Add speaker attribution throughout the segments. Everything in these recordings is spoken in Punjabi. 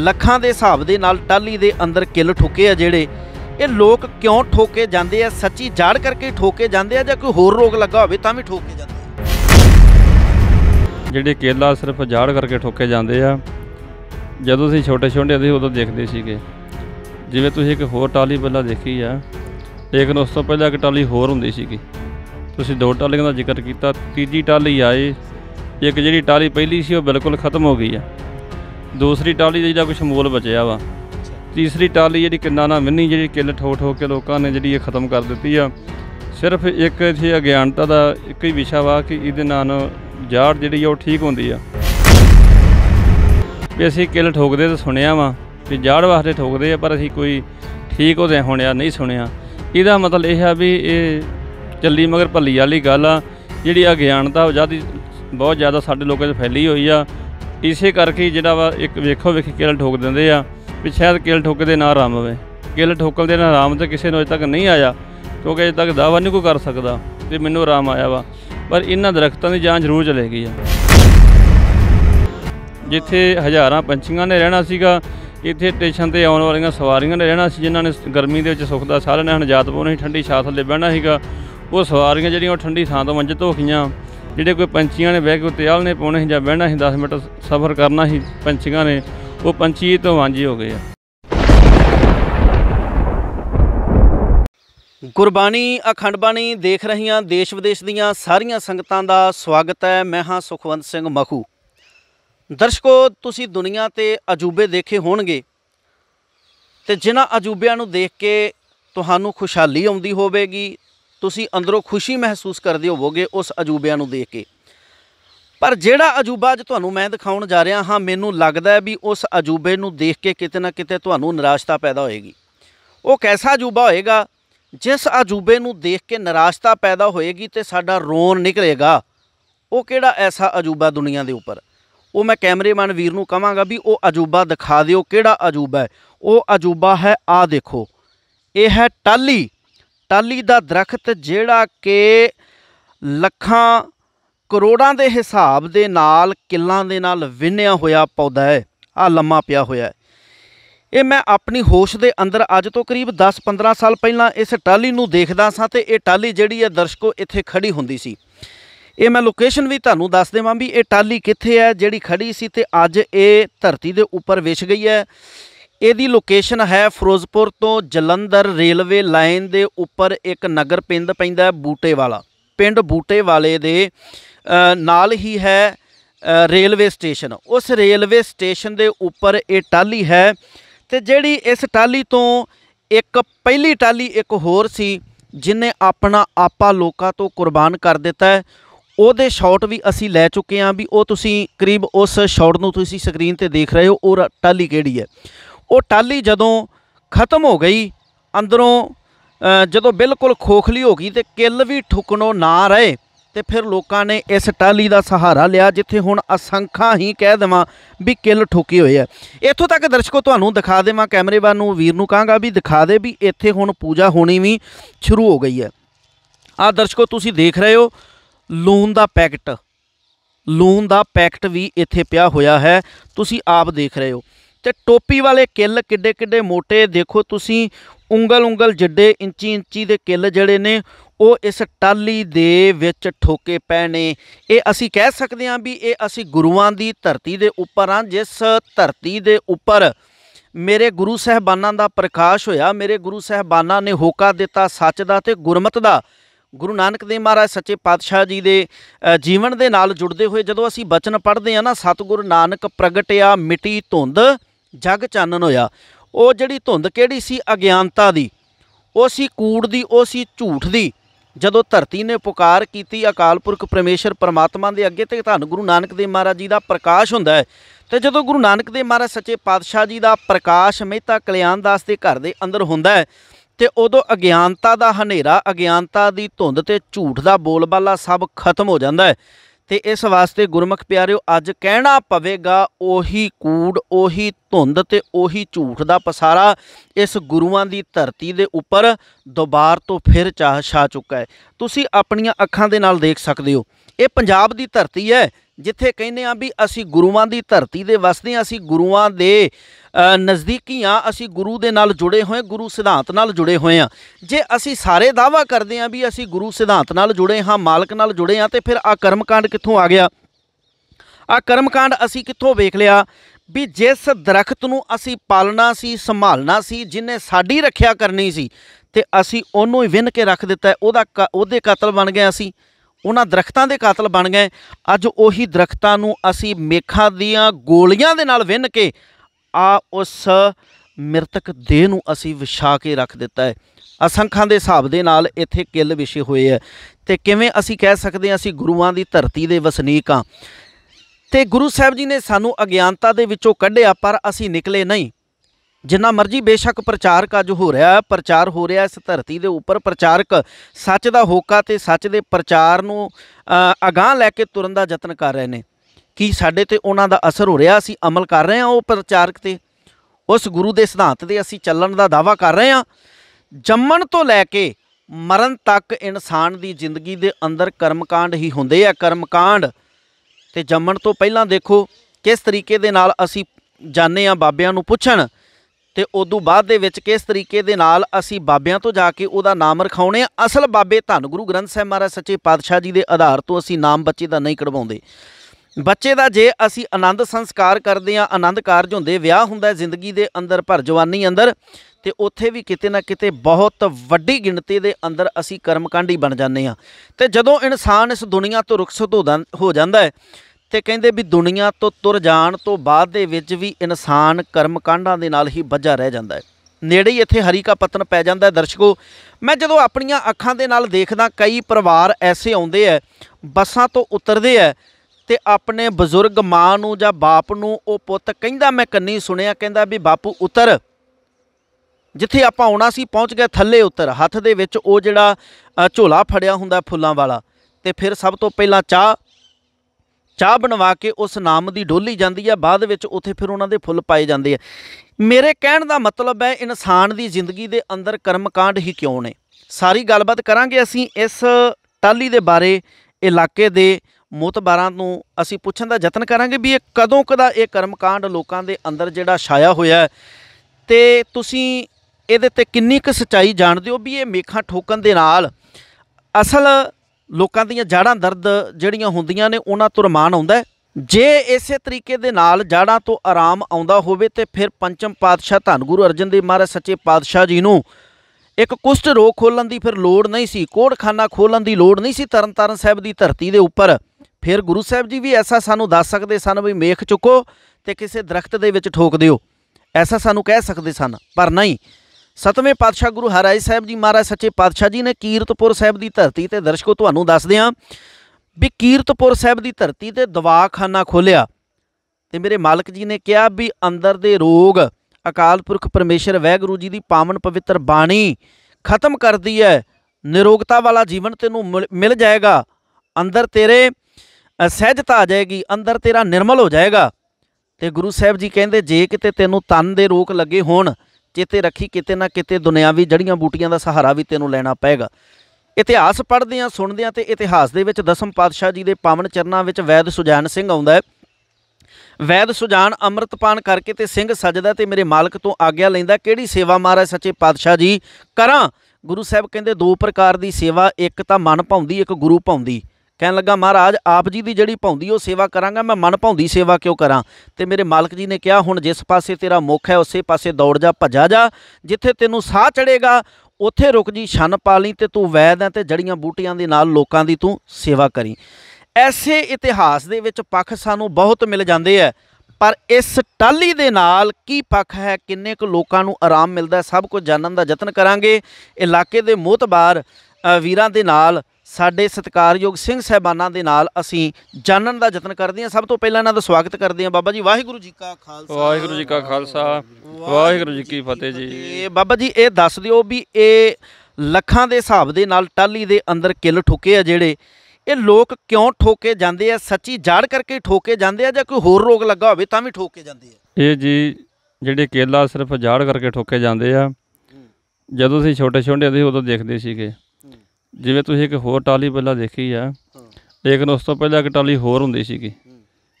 Speaker 1: ਲੱਖਾਂ ਦੇ ਹਿਸਾਬ ਦੇ ਨਾਲ ਟਾਲੀ ਦੇ ਅੰਦਰ ਕਿੱਲ ਠੁਕੇ ਆ ਜਿਹੜੇ ਇਹ ਲੋਕ ਕਿਉਂ ਠੋਕੇ ਜਾਂਦੇ ਆ ਸੱਚੀ ਜਾੜ ਕਰਕੇ ਠੋਕੇ ਜਾਂਦੇ ਆ ਜਾਂ ਕੋਈ ਹੋਰ ਰੋਗ ਲੱਗਾ ਹੋਵੇ ਤਾਂ ਵੀ ਠੋਕੇ ਜਾਂਦੇ ਆ
Speaker 2: ਜਿਹੜੇ ਕੇਲਾ ਸਿਰਫ ਜਾੜ ਕਰਕੇ ਠੋਕੇ ਜਾਂਦੇ ਆ ਜਦੋਂ ਅਸੀਂ ਛੋਟੇ ਛੋਟੇ ਹੁੰਦੇ ਉਦੋਂ ਦੇਖਦੇ ਸੀਗੇ ਜਿਵੇਂ ਤੁਸੀਂ ਇੱਕ ਹੋਰ ਟਾਲੀ ਪਹਿਲਾਂ ਦੇਖੀ ਆ ਲੇਕਿਨ ਉਸ ਤੋਂ ਪਹਿਲਾਂ ਇੱਕ ਟਾਲੀ ਹੋਰ ਹੁੰਦੀ ਸੀਗੀ ਤੁਸੀਂ ਦੋ ਟਾਲੀਆਂ ਦਾ ਜ਼ਿਕਰ ਕੀਤਾ ਤੀਜੀ ਟਾਲੀ ਆਏ ਇੱਕ ਜਿਹੜੀ ਟਾਲੀ ਪਹਿਲੀ ਸੀ ਉਹ ਬਿਲਕੁਲ ਖਤਮ ਹੋ ਗਈ ਆ ਦੂਸਰੀ ਟਾਲੀ ਜਿਹਦਾ ਜਿਹੜਾ ਕੁਝ ਮੂਲ ਬਚਿਆ ਵਾ ਤੀਸਰੀ ਟਾਲੀ ਜਿਹੜੀ ਕਿੰਨਾ ਨਾ ਮਿੰਨੀ ਜਿਹੜੀ ਕਿੱਲ ਠੋ ਠੋ ਕੇ ਲੋਕਾਂ ਨੇ ਜਿਹੜੀ ਇਹ ਖਤਮ ਕਰ ਦਿੱਤੀ ਆ ਸਿਰਫ ਇੱਕ ਇਥੇ ਅਗਿਆਨਤਾ ਦਾ ਇੱਕ ਹੀ ਵਿਸ਼ਾ ਵਾ ਕਿ ਇਹਦੇ ਨਾਲ ਜਾੜ ਜਿਹੜੀ ਆ ਉਹ ਠੀਕ ਹੁੰਦੀ ਆ ਵੀ ਅਸੀਂ ਕਿੱਲ ਠੋਕਦੇ ਤਾਂ ਸੁਣਿਆ ਵਾ ਕਿ ਜਾੜ ਵਾਸਤੇ ਠੋਕਦੇ ਆ ਪਰ ਅਸੀਂ ਕੋਈ ਠੀਕ ਜਾਂ ਹੋਣਿਆ ਨਹੀਂ ਸੁਣਿਆ ਇਹਦਾ ਮਤਲਬ ਇਹ ਆ ਵੀ ਇਹ ਚੱਲੀ ਮਗਰ ਭੱਲੀ ਵਾਲੀ ਗੱਲ ਆ ਜਿਹੜੀ ਅਗਿਆਨਤਾ ਉਹ ਜਿਆਦਾ ਬਹੁਤ ਜ਼ਿਆਦਾ ਸਾਡੇ ਲੋਕਾਂ 'ਚ ਫੈਲੀ ਹੋਈ ਆ ਇਸੇ ਕਰਕੇ ਜਿਹੜਾ ਵਾ ਇੱਕ ਵੇਖੋ ਵੇਖੀ ਕਿਲ ਠੋਕ ਦਿੰਦੇ ਆ ਵੀ ਸ਼ਾਇਦ ਕਿਲ ਠੋਕੇ ਦੇ ਨਾਲ ਆਰਾਮ ਹੋਵੇ ਕਿਲ ਠੋਕਲ ਦੇ ਨਾਲ ਆਰਾਮ ਤੇ ਕਿਸੇ ਨੂੰ ਅਜੇ ਤੱਕ ਨਹੀਂ ਆਇਆ ਕਿਉਂਕਿ ਅਜੇ ਤੱਕ ਦਾਵਾ ਨਹੀਂ ਕੋਈ ਕਰ ਸਕਦਾ ਤੇ ਮੈਨੂੰ ਆਰਾਮ ਆਇਆ ਵਾ ਪਰ ਇਹਨਾਂ ਦਰਖਤਾਂ ਦੀ ਜਾਂ ਜ਼ਰੂਰ ਚਲੇਗੀ ਆ ਜਿੱਥੇ ਹਜ਼ਾਰਾਂ ਪੰਛੀਆਂ ਨੇ ਰਹਿਣਾ ਸੀਗਾ ਇੱਥੇ ਸਟੇਸ਼ਨ ਤੇ ਆਉਣ ਵਾਲੀਆਂ ਸਵਾਰੀਆਂ ਨੇ ਰਹਿਣਾ ਸੀ ਜਿਨ੍ਹਾਂ ਨੇ ਗਰਮੀ ਦੇ ਵਿੱਚ ਸੁੱਖ ਦਾ ਸਾਹ ਲੈਣਾ ਹਨ ਜਾਤਪੋਂ ਨਹੀਂ ਠੰਡੀ ਛਾਂ ਥੱਲੇ ਬਹਿਣਾ ਸੀਗਾ ਉਹ ਸਵਾਰੀਆਂ ਜਿਹੜੀਆਂ ਉਹ ਠੰਡੀ ਥਾਂ ਤੋਂ ਮੰਜੇ ਧੋਖੀਆਂ ਜਿਹੜੇ ਕੋਈ ਪੰਛੀਆਂ ਨੇ ਬਹਿ ਕੇ ਉੱਤੇ ਆਲਨੇ ਪਾਉਣੇ ਜਾਂ ਬਹਿਣਾ ਸੀ 10 ਮਿੰਟ ਸਫ਼ਰ ਕਰਨਾ ਸੀ ਪੰਛੀਆਂ ਨੇ ਉਹ ਪੰਛੀ ਤੋਂ ਵਾਂਝੇ ਹੋ ਗਏ ਆ
Speaker 1: ਗੁਰਬਾਣੀ ਅਖੰਡ ਬਾਣੀ ਦੇਖ ਰਹੀਆਂ ਦੇਸ਼ ਵਿਦੇਸ਼ ਦੀਆਂ ਸਾਰੀਆਂ ਸੰਗਤਾਂ ਦਾ ਸਵਾਗਤ ਹੈ ਮੈਂ ਹਾਂ ਸੁਖਵੰਤ ਸਿੰਘ ਮਖੂ ਦਰਸ਼ਕੋ ਤੁਸੀਂ ਦੁਨੀਆ ਤੇ ਅਜੂਬੇ ਦੇਖੇ ਹੋਣਗੇ ਤੇ ਜਿਨ੍ਹਾਂ ਅਜੂਬਿਆਂ ਨੂੰ ਦੇਖ ਕੇ ਤੁਹਾਨੂੰ ਖੁਸ਼ਹਾਲੀ ਆਉਂਦੀ ਹੋਵੇਗੀ ਤੁਸੀਂ ਅੰਦਰੋਂ ਖੁਸ਼ੀ ਮਹਿਸੂਸ ਕਰਦੇ ਹੋਵੋਗੇ ਉਸ ਅਜੂਬਿਆਂ ਨੂੰ ਦੇਖ ਕੇ ਪਰ ਜਿਹੜਾ ਅਜੂਬਾ ਅੱਜ ਤੁਹਾਨੂੰ ਮੈਂ ਦਿਖਾਉਣ ਜਾ ਰਿਹਾ ਹਾਂ ਮੈਨੂੰ ਲੱਗਦਾ ਹੈ ਵੀ ਉਸ ਅਜੂਬੇ ਨੂੰ ਦੇਖ ਕੇ ਕਿਤੇ ਨਾ ਕਿਤੇ ਤੁਹਾਨੂੰ ਨਿਰਾਸ਼ਤਾ ਪੈਦਾ ਹੋਏਗੀ ਉਹ ਕੈਸਾ ਅਜੂਬਾ ਹੋਏਗਾ ਜਿਸ ਅਜੂਬੇ ਨੂੰ ਦੇਖ ਕੇ ਨਿਰਾਸ਼ਤਾ ਪੈਦਾ ਹੋਏਗੀ ਤੇ ਸਾਡਾ ਰੋਣ ਨਿਕਲੇਗਾ ਉਹ ਕਿਹੜਾ ਐਸਾ ਅਜੂਬਾ ਦੁਨੀਆ ਦੇ ਉੱਪਰ ਉਹ ਮੈਂ ਕੈਮਰੇਮੈਨ ਵੀਰ ਨੂੰ ਕਹਾਂਗਾ ਵੀ ਉਹ ਅਜੂਬਾ ਦਿਖਾ ਦਿਓ ਕਿਹੜਾ ਅਜੂਬਾ ਹੈ ਉਹ ਅਜੂਬਾ ਹੈ ਆ ਦੇਖੋ ਇਹ ਹੈ ਟਾਲੀ ਟਾਲੀ ਦਾ ਦਰਖਤ ਜਿਹੜਾ ਕਿ ਲੱਖਾਂ ਕਰੋੜਾਂ ਦੇ ਹਿਸਾਬ ਦੇ ਨਾਲ ਕਿੱਲਾਂ ਦੇ ਨਾਲ ਵਿੰਨਿਆ ਹੋਇਆ ਪੌਦਾ ਹੈ ਆ ਲੰਮਾ ਪਿਆ ਹੋਇਆ ਹੈ ਇਹ ਮੈਂ ਆਪਣੀ ਹੋਸ਼ ਦੇ ਅੰਦਰ ਅੱਜ ਤੋਂ ਕਰੀਬ 10-15 ਸਾਲ ਪਹਿਲਾਂ ਇਸ ਟਾਲੀ ਨੂੰ ਦੇਖਦਾ ਸਾਂ ਤੇ ਇਹ ਟਾਲੀ ਜਿਹੜੀ ਹੈ ਦਰਸ਼ਕੋ ਇੱਥੇ ਖੜੀ ਹੁੰਦੀ ਸੀ ਇਹ ਮੈਂ ਲੋਕੇਸ਼ਨ ਵੀ ਤੁਹਾਨੂੰ ਦੱਸ ਦੇਵਾਂ ਵੀ ਇਹ ਟਾਲੀ ਕਿੱਥੇ ਹੈ ਜਿਹੜੀ ਖੜੀ ਸੀ ਤੇ ਅੱਜ ਇਹ ਧਰਤੀ ਦੇ ਉੱਪਰ ਵਿਛ ਗਈ ਹੈ ਇਹਦੀ ਲੋਕੇਸ਼ਨ ਹੈ ਫਿਰੋਜ਼ਪੁਰ ਤੋਂ ਜਲੰਧਰ ਰੇਲਵੇ ਲਾਈਨ ਦੇ ਉੱਪਰ ਇੱਕ ਨਗਰ ਪਿੰਡ ਪੈਂਦਾ ਹੈ ਬੂਟੇ ਵਾਲਾ ਪਿੰਡ ਬੂਟੇ ਵਾਲੇ ਦੇ ਨਾਲ ਹੀ ਹੈ ਰੇਲਵੇ ਸਟੇਸ਼ਨ ਉਸ ਰੇਲਵੇ ਸਟੇਸ਼ਨ ਦੇ ਉੱਪਰ ਇਹ ਟਾਲੀ ਹੈ ਤੇ ਜਿਹੜੀ ਇਸ ਟਾਲੀ ਤੋਂ ਇੱਕ ਪਹਿਲੀ ਟਾਲੀ ਇੱਕ ਹੋਰ ਸੀ ਜਿਨੇ ਆਪਣਾ ਆਪਾ ਲੋਕਾਂ ਤੋਂ ਕੁਰਬਾਨ ਕਰ ਦਿੱਤਾ ਉਹਦੇ ਸ਼ਾਟ ਵੀ ਅਸੀਂ ਲੈ ਚੁੱਕੇ ਆਂ ਵੀ ਉਹ ਤੁਸੀਂ ਕਰੀਬ ਉਸ ਸ਼ਾਟ ਨੂੰ ਤੁਸੀਂ ਸਕਰੀਨ ਤੇ ਦੇਖ ਰਹੇ ਹੋ ਉਹ ਟਾਲੀ ਕਿਹੜੀ ਹੈ ਉਹ ਟਾਲੀ ਜਦੋਂ ਖਤਮ ਹੋ ਗਈ ਅੰਦਰੋਂ ਜਦੋਂ ਬਿਲਕੁਲ ਖੋਖਲੀ ਹੋ ਗਈ ਤੇ ਕਿੱਲ ਵੀ ਠੁਕਣੋਂ ਨਾ ਰਹੇ ਤੇ ਫਿਰ ਲੋਕਾਂ ਨੇ ਇਸ ਟਾਲੀ ਦਾ ਸਹਾਰਾ ਲਿਆ ਜਿੱਥੇ ਹੁਣ ਅਸੰਖਾਂ ਹੀ ਕਹਿ ਦੇਵਾਂ ਵੀ ਕਿੱਲ ਠੁਕੀ ਹੋਈ ਹੈ ਇੱਥੋਂ ਤੱਕ ਦਰਸ਼ਕੋ ਤੁਹਾਨੂੰ ਦਿਖਾ ਦੇਵਾਂ ਕੈਮਰੇਮੈਨ ਨੂੰ ਵੀਰ ਨੂੰ ਕਹਾਂਗਾ ਵੀ ਦਿਖਾ ਦੇ ਵੀ ਇੱਥੇ ਹੁਣ ਪੂਜਾ ਹੋਣੀ ਵੀ ਸ਼ੁਰੂ ਹੋ ਗਈ ਹੈ ਆ ਦਰਸ਼ਕੋ ਤੁਸੀਂ ਦੇਖ ਰਹੇ ਹੋ ਲੂਣ ਦਾ ਪੈਕਟ ਲੂਣ ਦਾ ਪੈਕਟ ਵੀ ਇੱਥੇ ਪਿਆ ਹੋਇਆ ਹੈ ਤੁਸੀਂ ਆਪ ਦੇਖ ਰਹੇ ਹੋ ਤੇ ਟੋਪੀ ਵਾਲੇ ਕਿੱਲ ਕਿੱਡੇ ਕਿੱਡੇ ਮੋਟੇ ਦੇਖੋ ਤੁਸੀਂ ਉਂਗਲ ਉਂਗਲ ਜਿੱਡੇ ਇੰਚੀ ਇੰਚੀ ਦੇ ਕਿੱਲ ਜਿਹੜੇ ਨੇ ਉਹ ਇਸ ਟਾਲੀ ਦੇ ਵਿੱਚ ਠੋਕੇ ਪੈ ਨੇ ਇਹ ਅਸੀਂ ਕਹਿ ਸਕਦੇ ਹਾਂ ਵੀ ਇਹ ਅਸੀਂ ਗੁਰੂਆਂ ਦੀ ਧਰਤੀ ਦੇ ਉੱਪਰ ਆ ਜਿਸ ਧਰਤੀ ਦੇ ਉੱਪਰ ਮੇਰੇ ਗੁਰੂ ਸਹਿਬਾਨਾਂ ਦਾ ਪ੍ਰਕਾਸ਼ ਹੋਇਆ ਮੇਰੇ ਗੁਰੂ ਸਹਿਬਾਨਾਂ ਨੇ ਹੋਕਾ ਦਿੱਤਾ ਸੱਚ ਦਾ ਤੇ ਗੁਰਮਤ ਦਾ ਗੁਰੂ ਨਾਨਕ ਦੇਵ ਮਹਾਰਾਜ ਸੱਚੇ ਪਾਤਸ਼ਾਹ ਜੀ ਦੇ ਜੀਵਨ ਦੇ ਨਾਲ ਜੁੜਦੇ ਹੋਏ ਜਦੋਂ ਅਸੀਂ ਬਚਨ ਪੜ੍ਹਦੇ ਆ ਨਾ ਸਤਿਗੁਰ ਨਾਨਕ ਪ੍ਰਗਟਿਆ ਮਿੱਟੀ ਧੁੰਦ ਜਗ ਚਾਨਣ ਹੋਇਆ ਉਹ ਜਿਹੜੀ ਧੁੰਦ ਕਿਹੜੀ ਸੀ ਅਗਿਆਨਤਾ ਦੀ ਉਹ ਸੀ ਕੂੜ ਦੀ ਉਹ ਸੀ ਝੂਠ ਦੀ ਜਦੋਂ ਧਰਤੀ ਨੇ ਪੁਕਾਰ ਕੀਤੀ ਅਕਾਲ ਪੁਰਖ ਪਰਮੇਸ਼ਰ ਪਰਮਾਤਮਾ ਦੇ ਅੱਗੇ ਤੇ ਧੰਨ ਗੁਰੂ ਨਾਨਕ ਦੇਵ ਮਹਾਰਾਜ ਜੀ ਦਾ ਪ੍ਰਕਾਸ਼ ਹੁੰਦਾ ਹੈ ਤੇ ਜਦੋਂ ਗੁਰੂ ਨਾਨਕ ਦੇਵ ਮਹਾਰਾਜ ਸੱਚੇ ਪਾਤਸ਼ਾਹ ਜੀ ਦਾ ਪ੍ਰਕਾਸ਼ ਮਹਿਤਾ ਕਲਿਆਣਦਾਸ ਦੇ ਘਰ ਦੇ ਅੰਦਰ ਹੁੰਦਾ ਹੈ ਤੇ ਉਦੋਂ ਅਗਿਆਨਤਾ ਦਾ ਹਨੇਰਾ ਅਗਿਆਨਤਾ ਦੀ ਧੁੰਦ ਤੇ ਝੂਠ ਦਾ ਬੋਲਬਾਲਾ ਸਭ ਖਤਮ ਹੋ ਜਾਂਦਾ ਹੈ ਤੇ ਇਸ ਵਾਸਤੇ ਗੁਰਮੁਖ ਪਿਆਰਿਓ ਅੱਜ ਕਹਿਣਾ ਪਵੇਗਾ ਉਹੀ ਕੂੜ ਉਹੀ ਧੁੰਦ ਤੇ ਉਹੀ ਝੂਠ ਦਾ ਪਸਾਰਾ ਇਸ ਗੁਰੂਆਂ ਦੀ ਧਰਤੀ ਦੇ ਉੱਪਰ ਦੁਬਾਰ ਤੋਂ ਫਿਰ ਚਾਹ ਛਾ ਚੁੱਕਾ ਹੈ ਤੁਸੀਂ ਆਪਣੀਆਂ ਅੱਖਾਂ ਦੇ ਨਾਲ ਦੇਖ ਸਕਦੇ ਹੋ ਇਹ ਪੰਜਾਬ ਦੀ ਧਰਤੀ ਹੈ ਜਿੱਥੇ ਕਹਿੰਦੇ ਆ ਵੀ ਅਸੀਂ ਗੁਰੂਆਂ ਦੀ ਧਰਤੀ ਦੇ ਵਸਦੇ ਆ ਅਸੀਂ ਗੁਰੂਆਂ ਦੇ ਨਜ਼ਦੀਕੀ ਆ ਅਸੀਂ ਗੁਰੂ ਦੇ ਨਾਲ ਜੁੜੇ ਹੋਏ ਗੁਰੂ ਸਿਧਾਂਤ ਨਾਲ ਜੁੜੇ ਹੋਏ ਆ ਜੇ ਅਸੀਂ ਸਾਰੇ ਦਾਵਾ ਕਰਦੇ ਆ ਵੀ ਅਸੀਂ ਗੁਰੂ ਸਿਧਾਂਤ ਨਾਲ ਜੁੜੇ ਹਾਂ ਮਾਲਕ ਨਾਲ ਜੁੜੇ ਆ ਤੇ ਫਿਰ ਆ ਕਰਮਕਾਂਡ ਕਿੱਥੋਂ ਆ ਗਿਆ ਆ ਕਰਮਕਾਂਡ ਅਸੀਂ ਕਿੱਥੋਂ ਵੇਖ ਲਿਆ ਵੀ ਜਿਸ ਦਰਖਤ ਨੂੰ ਅਸੀਂ ਪਾਲਣਾ ਸੀ ਸੰਭਾਲਣਾ ਸੀ ਜਿਨੇ ਸਾਡੀ ਰੱਖਿਆ ਕਰਨੀ ਸੀ ਤੇ ਅਸੀਂ ਉਹਨੂੰ ਹੀ ਵਿੰਨ ਕੇ ਰੱਖ ਦਿੱਤਾ ਉਹਦਾ ਉਹਦੇ ਕਤਲ ਬਣ ਗਏ ਅਸੀਂ ਉਹਨਾਂ ਦਰਖਤਾਂ ਦੇ ਕਾਤਲ ਬਣ ਗਏ ਅੱਜ ਉਹੀ ਦਰਖਤਾਂ ਨੂੰ ਅਸੀਂ ਮੇਖਾਂ ਦੀਆਂ ਗੋਲੀਆਂ ਦੇ ਨਾਲ ਵਿੰਨ ਕੇ ਆ ਉਸ ਮਰਤਕ ਦੇਹ ਨੂੰ ਅਸੀਂ ਵਿਛਾ ਕੇ ਰੱਖ ਦਿੱਤਾ ਹੈ ਅਸੰਖਾਂ ਦੇ ਹਿਸਾਬ ਦੇ ਨਾਲ ਇੱਥੇ ਕਿੱਲ ਵਿਛੇ ਹੋਏ ਹੈ ਤੇ ਕਿਵੇਂ ਅਸੀਂ ਕਹਿ ਸਕਦੇ ਹਾਂ ਅਸੀਂ ਗੁਰੂਆਂ ਦੀ ਧਰਤੀ ਦੇ ਵਸਨੀਕ ਹਾਂ ਤੇ ਗੁਰੂ ਸਾਹਿਬ ਜੀ ਨੇ ਸਾਨੂੰ ਅਗਿਆਨਤਾ ਦੇ ਵਿੱਚੋਂ ਕੱਢਿਆ ਪਰ ਅਸੀਂ ਨਿਕਲੇ ਨਹੀਂ ਜਿੰਨਾ ਮਰਜ਼ੀ ਬੇਸ਼ੱਕ ਪ੍ਰਚਾਰਕ ਅੱਜ ਹੋ ਰਿਹਾ ਪ੍ਰਚਾਰ ਹੋ ਰਿਹਾ ਇਸ ਧਰਤੀ ਦੇ ਉੱਪਰ ਪ੍ਰਚਾਰਕ ਸੱਚ ਦਾ ਹੋਕਾ ਤੇ ਸੱਚ ਦੇ ਪ੍ਰਚਾਰ ਨੂੰ ਅਗਾਹ ਲੈ ਕੇ ਤੁਰਨ ਦਾ ਯਤਨ ਕਰ ਰਹੇ ਨੇ ਕੀ ਸਾਡੇ ਤੇ ਉਹਨਾਂ ਦਾ ਅਸਰ ਹੋ ਰਿਹਾ ਅਸੀਂ ਅਮਲ ਕਰ ਰਹੇ ਹਾਂ ਉਹ ਪ੍ਰਚਾਰਕ ਤੇ ਉਸ ਗੁਰੂ ਦੇ ਸਿਧਾਂਤ ਦੇ ਅਸੀਂ ਚੱਲਣ ਦਾ ਦਾਵਾ ਕਰ ਰਹੇ ਹਾਂ ਜੰਮਣ ਤੋਂ ਲੈ ਕੇ ਮਰਨ ਤੱਕ ਇਨਸਾਨ ਦੀ ਜ਼ਿੰਦਗੀ ਦੇ ਅੰਦਰ ਕਰਮਕਾਂਡ ਹੀ ਹੁੰਦੇ ਆ ਕਰਮਕਾਂਡ ਤੇ ਜੰਮਣ ਤੋਂ ਪਹਿਲਾਂ ਦੇਖੋ ਕਿਸ ਤਰੀਕੇ ਦੇ ਨਾਲ ਅਸੀਂ ਜਾਣੇ ਆ ਬਾਬਿਆਂ ਨੂੰ ਪੁੱਛਣ ਤੇ ਉਦੋਂ ਬਾਅਦ ਦੇ ਵਿੱਚ ਕਿਸ ਤਰੀਕੇ ਦੇ ਨਾਲ ਅਸੀਂ ਬਾਬਿਆਂ ਤੋਂ ਜਾ ਕੇ ਉਹਦਾ ਨਾਮ ਰਖਾਉਣੇ ਅਸਲ ਬਾਬੇ ਧੰਨ ਗੁਰੂ ਗ੍ਰੰਥ ਸਾਹਿਬ ਮਹਾਰਾਜ ਸੱਚੇ ਪਾਤਸ਼ਾਹ ਜੀ ਦੇ ਆਧਾਰ ਤੋਂ ਅਸੀਂ ਨਾਮ ਬੱਚੇ ਦਾ ਨਹੀਂ ਕਢਵਾਉਂਦੇ ਬੱਚੇ ਦਾ ਜੇ ਅਸੀਂ ਆਨੰਦ ਸੰਸਕਾਰ ਕਰਦੇ ਆ ਆਨੰਦ ਕਾਰਜ ਹੁੰਦੇ ਵਿਆਹ ਹੁੰਦਾ ਜ਼ਿੰਦਗੀ ਦੇ ਅੰਦਰ ਭਰ ਜਵਾਨੀ ਅੰਦਰ ਤੇ ਉੱਥੇ ਵੀ ਕਿਤੇ ਨਾ ਕਿਤੇ ਬਹੁਤ ਵੱਡੀ ਗਿਣਤੀ ਦੇ ਅੰਦਰ ਅਸੀਂ ਕਰਮਕਾਂਡੀ ਬਣ ਜਾਂਦੇ ਆ ਤੇ ਜਦੋਂ ਇਨਸਾਨ ਇਸ ਦੁਨੀਆ ਤੋਂ ਰੁਖਸਤ ਹੋ ਜਾਂਦਾ ਹੈ ਤੇ ਕਹਿੰਦੇ ਵੀ ਦੁਨੀਆ ਤੋਂ ਤੁਰ ਜਾਣ ਤੋਂ ਬਾਅਦ ਦੇ ਵਿੱਚ ਵੀ ਇਨਸਾਨ ਕਰਮ ਕਾਂਡਾਂ ਦੇ ਨਾਲ ਹੀ ਵੱਜਾ ਰਹਿ ਜਾਂਦਾ ਹੈ ਨੇੜੇ ਹੀ ਇੱਥੇ ਹਰੀ ਕਾ ਪਤਨ ਪੈ ਜਾਂਦਾ ਹੈ ਦਰਸ਼ਕੋ ਮੈਂ ਜਦੋਂ ਆਪਣੀਆਂ ਅੱਖਾਂ ਦੇ ਨਾਲ ਦੇਖਦਾ ਕਈ ਪਰਿਵਾਰ ਐਸੇ ਆਉਂਦੇ ਐ ਬੱਸਾਂ ਤੋਂ ਉਤਰਦੇ ਐ ਤੇ ਆਪਣੇ ਬਜ਼ੁਰਗ ਮਾਂ ਨੂੰ ਜਾਂ ਬਾਪ ਨੂੰ ਉਹ ਪੁੱਤ ਕਹਿੰਦਾ ਮੈਂ ਕੰਨੀ ਸੁਣਿਆ ਕਹਿੰਦਾ ਵੀ ਬਾਪੂ ਉਤਰ ਜਿੱਥੇ ਆਪਾਂ ਆਉਣਾ ਸੀ ਪਹੁੰਚ ਗਏ ਥੱਲੇ ਉਤਰ ਹੱਥ ਦੇ ਵਿੱਚ ਉਹ ਜਿਹੜਾ ਝੋਲਾ ਫੜਿਆ ਹੁੰਦਾ ਫੁੱਲਾਂ ਵਾਲਾ ਤੇ ਫਿਰ ਸਭ ਤੋਂ ਪਹਿਲਾਂ ਚਾਹ ਚਾਹ ਬਣਵਾ ਕੇ ਉਸ ਨਾਮ ਦੀ ਡੋਲੀ ਜਾਂਦੀ ਆ ਬਾਅਦ ਵਿੱਚ ਉੱਥੇ ਫਿਰ ਉਹਨਾਂ ਦੇ ਫੁੱਲ ਪਾਏ ਜਾਂਦੇ ਆ ਮੇਰੇ ਕਹਿਣ ਦਾ ਮਤਲਬ ਹੈ ਇਨਸਾਨ ਦੀ ਜ਼ਿੰਦਗੀ ਦੇ ਅੰਦਰ ਕਰਮਕਾਂਡ ਹੀ ਕਿਉਂ ਨੇ ਸਾਰੀ ਗੱਲਬਾਤ ਕਰਾਂਗੇ ਅਸੀਂ ਇਸ ਟਾਲੀ ਦੇ ਬਾਰੇ ਇਲਾਕੇ ਦੇ ਮੋਤਬਾਰਾਂ ਨੂੰ ਅਸੀਂ ਪੁੱਛਣ ਦਾ ਯਤਨ ਕਰਾਂਗੇ ਵੀ ਇਹ ਕਦੋਂ ਕਦਾ ਇਹ ਕਰਮਕਾਂਡ ਲੋਕਾਂ ਦੇ ਅੰਦਰ ਜਿਹੜਾ ਛਾਇਆ ਹੋਇਆ ਤੇ ਤੁਸੀਂ ਇਹਦੇ ਤੇ ਕਿੰਨੀ ਕੁ ਸਚਾਈ ਜਾਣਦੇ ਹੋ ਵੀ ਇਹ ਮੇਖਾਂ ਠੋਕਣ ਦੇ ਨਾਲ ਅਸਲ ਲੋਕਾਂ ਦੀਆਂ ਜਾੜਾਂ ਦਰਦ ਜਿਹੜੀਆਂ ਹੁੰਦੀਆਂ ਨੇ ਉਹਨਾਂ ਤੋਂ ਰਮਾਨ ਆਉਂਦਾ ਜੇ ਇਸੇ ਤਰੀਕੇ ਦੇ ਨਾਲ ਜਾੜਾਂ ਤੋਂ ਆਰਾਮ ਆਉਂਦਾ ਹੋਵੇ ਤੇ ਫਿਰ ਪੰਚਮ ਪਾਤਸ਼ਾਹ ਧੰਨ ਗੁਰੂ ਅਰਜਨ ਦੇਵ ਮਹਾਰਾਜ ਸੱਚੇ ਪਾਤਸ਼ਾਹ ਜੀ ਨੂੰ ਇੱਕ ਕੁਸ਼ਟ ਰੋਗ ਖੋਲਣ ਦੀ ਫਿਰ ਲੋੜ ਨਹੀਂ ਸੀ ਕੋੜਖਾਨਾ ਖੋਲਣ ਦੀ ਲੋੜ ਨਹੀਂ ਸੀ ਤਰਨਤਾਰਨ ਸਾਹਿਬ ਦੀ ਧਰਤੀ ਦੇ ਉੱਪਰ ਫਿਰ ਗੁਰੂ ਸਾਹਿਬ ਜੀ ਵੀ ਐਸਾ ਸਾਨੂੰ ਦੱਸ ਸਕਦੇ ਸਨ ਵੀ ਮੇਖ ਚੁੱਕੋ ਤੇ ਕਿਸੇ ਦਰਖਤ ਦੇ ਵਿੱਚ ਠੋਕ ਦਿਓ ਐਸਾ ਸਾਨੂੰ ਕਹਿ ਸਕਦੇ ਸਨ ਪਰ ਨਹੀਂ ਸਤਵੇਂ ਪਾਤਸ਼ਾਹ ਗੁਰੂ ਹਰਾਇ ਸਾਹਿਬ ਜੀ ਮਹਾਰਾਜ ਸੱਚੇ ਪਾਤਸ਼ਾਹ ਜੀ ਨੇ ਕੀਰਤਪੁਰ ਸਾਹਿਬ ਦੀ ਧਰਤੀ ਤੇ ਦਰਸ਼ਕੋ ਤੁਹਾਨੂੰ ਦੱਸਦੇ ਆ ਵੀ ਕੀਰਤਪੁਰ ਸਾਹਿਬ ਦੀ ਧਰਤੀ ਤੇ ਦਵਾਖਾਨਾ ਖੋਲਿਆ ਤੇ ਮੇਰੇ ਮਾਲਕ ਜੀ ਨੇ ਕਿਹਾ ਵੀ ਅੰਦਰ ਦੇ ਰੋਗ ਅਕਾਲ ਪੁਰਖ ਪਰਮੇਸ਼ਰ ਵੈਗੁਰੂ ਜੀ ਦੀ ਪਾਵਨ ਪਵਿੱਤਰ ਬਾਣੀ ਖਤਮ ਕਰਦੀ ਹੈ ਨਿਰੋਗਤਾ ਵਾਲਾ ਜੀਵਨ ਤੈਨੂੰ ਮਿਲ ਜਾਏਗਾ ਅੰਦਰ ਤੇਰੇ ਸਹਿਜਤਾ ਆ ਜਾਏਗੀ ਅੰਦਰ ਤੇਰਾ ਨਿਰਮਲ ਹੋ ਜਾਏਗਾ ਤੇ ਗੁਰੂ ਸਾਹਿਬ ਜੀ ਕਹਿੰਦੇ ਜੇ ਕਿਤੇ ਤੈਨੂੰ ਤਨ ਦੇ ਰੋਗ ਲੱਗੇ ਹੋਣ ਚੇਤੇ ਰੱਖੀ ਕਿਤੇ ਨਾ ਕਿਤੇ ਦੁਨਿਆਵੀ ਜੜੀਆਂ ਬੂਟੀਆਂ ਦਾ ਸਹਾਰਾ ਵੀ ਤੈਨੂੰ ਲੈਣਾ ਪਏਗਾ ਇਤਿਹਾਸ ਪੜ੍ਹਦੇ ਆ ਸੁਣਦੇ ਆ ਤੇ ਇਤਿਹਾਸ ਦੇ ਵਿੱਚ ਦਸਮ ਪਾਤਸ਼ਾਹ ਜੀ ਦੇ ਪਾਵਨ ਚਰਨਾਂ ਵਿੱਚ ਵੈਦ ਸੁਜਾਨ ਸਿੰਘ ਆਉਂਦਾ ਹੈ ਵੈਦ ਸੁਜਾਨ ਅੰਮ੍ਰਿਤਪਾਨ ਕਰਕੇ ਤੇ ਸਿੰਘ ਸਜਦਾ ਤੇ ਮੇਰੇ ਮਾਲਕ ਤੋਂ ਆਗਿਆ ਲੈਂਦਾ ਕਿਹੜੀ ਸੇਵਾ ਮਹਾਰਾਜ ਸੱਚੇ ਪਾਤਸ਼ਾਹ ਜੀ ਕਰਾਂ ਗੁਰੂ ਸਾਹਿਬ ਕਹਿੰਦੇ ਦੋ ਪ੍ਰਕਾਰ ਦੀ ਸੇਵਾ ਇੱਕ ਤਾਂ ਮਨ ਭਾਉਂਦੀ ਇੱਕ ਗੁਰੂ ਭਾਉਂਦੀ ਕਹਿਣ ਲੱਗਾ ਮਹਾਰਾਜ ਆਪ ਜੀ ਦੀ ਜਿਹੜੀ ਭੌਂਦੀ ਉਹ ਸੇਵਾ ਕਰਾਂਗਾ ਮੈਂ ਮਨ ਭੌਂਦੀ ਸੇਵਾ ਕਿਉਂ ਕਰਾਂ ਤੇ ਮੇਰੇ ਮਾਲਕ ਜੀ ਨੇ ਕਿਹਾ ਹੁਣ ਜਿਸ ਪਾਸੇ ਤੇਰਾ ਮੁਖ ਹੈ ਉਸੇ ਪਾਸੇ ਦੌੜ ਜਾ ਭੱਜਾ ਜਾ ਜਿੱਥੇ ਤੈਨੂੰ ਸਾਹ ਚੜੇਗਾ ਉੱਥੇ ਰੁਕ ਜੀ ਛੰਨ ਪਾ ਲਈ ਤੇ ਤੂੰ ਵੈਦ ਹੈ ਤੇ ਜੜੀਆਂ ਬੂਟੀਆਂ ਦੇ ਨਾਲ ਲੋਕਾਂ ਦੀ ਤੂੰ ਸੇਵਾ ਕਰੀ ਐਸੇ ਇਤਿਹਾਸ ਦੇ ਵਿੱਚ ਪੱਖ ਸਾਨੂੰ ਬਹੁਤ ਮਿਲ ਜਾਂਦੇ ਆ ਪਰ ਇਸ ਟਾਲੀ ਦੇ ਨਾਲ ਕੀ ਪੱਖ ਹੈ ਕਿੰਨੇ ਕੁ ਲੋਕਾਂ ਨੂੰ ਆਰਾਮ ਮਿਲਦਾ ਸਭ ਕੁਝ ਜਾਣਨ ਦਾ ਯਤਨ ਕਰਾਂਗੇ ਇਲਾਕੇ ਦੇ ਮੋਤਬਾਰ ਵੀਰਾਂ ਦੇ ਨਾਲ ਸਾਡੇ ਸਤਿਕਾਰਯੋਗ ਸਿੰਘ ਸਹਿਬਾਨਾਂ ਦੇ ਨਾਲ ਅਸੀਂ ਜਾਣਨ ਦਾ ਯਤਨ ਕਰਦੇ ਹਾਂ ਸਭ ਤੋਂ ਪਹਿਲਾਂ ਇਹਨਾਂ ਦਾ ਸਵਾਗਤ ਕਰਦੇ ਹਾਂ ਬਾਬਾ ਜੀ ਵਾਹਿਗੁਰੂ ਜੀ ਕਾ
Speaker 2: ਖਾਲਸਾ ਵਾਹਿਗੁਰੂ ਜੀ ਕਾ ਖਾਲਸਾ ਵਾਹਿਗੁਰੂ ਜੀ ਕੀ ਫਤਿਹ ਜੀ ਇਹ
Speaker 1: ਬਾਬਾ ਜੀ ਇਹ ਦੱਸ ਦਿਓ ਵੀ ਇਹ ਲੱਖਾਂ ਦੇ ਹਿਸਾਬ ਦੇ ਨਾਲ ਟਾਲੀ ਦੇ ਅੰਦਰ ਕਿੱਲ ਠੁਕੇ ਆ ਜਿਹੜੇ ਇਹ ਲੋਕ ਕਿਉਂ ਠੋਕੇ ਜਾਂਦੇ ਆ ਸੱਚੀ ਜਾੜ ਕਰਕੇ ਠੋਕੇ ਜਾਂਦੇ ਆ ਜਾਂ ਕੋਈ ਹੋਰ ਰੋਗ ਲੱਗਾ ਹੋਵੇ ਤਾਂ ਵੀ ਠੋਕੇ ਜਾਂਦੇ
Speaker 2: ਆ ਇਹ ਜੀ ਜਿਹੜੇ ਕੇਲਾ ਸਿਰਫ ਜਾੜ ਕਰਕੇ ਠੋਕੇ ਜਾਂਦੇ ਆ ਜਦੋਂ ਅਸੀਂ ਛੋਟੇ ਛੋਟੇ ਸੀ ਉਦੋਂ ਦੇਖਦੇ ਸੀਗੇ ਜਿਵੇਂ ਤੁਸੀਂ ਇੱਕ ਹੋਰ ਟਾਲੀ ਪਹਿਲਾਂ ਦੇਖੀ ਆ ਲੇਕਿਨ ਉਸ ਤੋਂ ਪਹਿਲਾਂ ਇੱਕ ਟਾਲੀ ਹੋਰ ਹੁੰਦੀ ਸੀਗੀ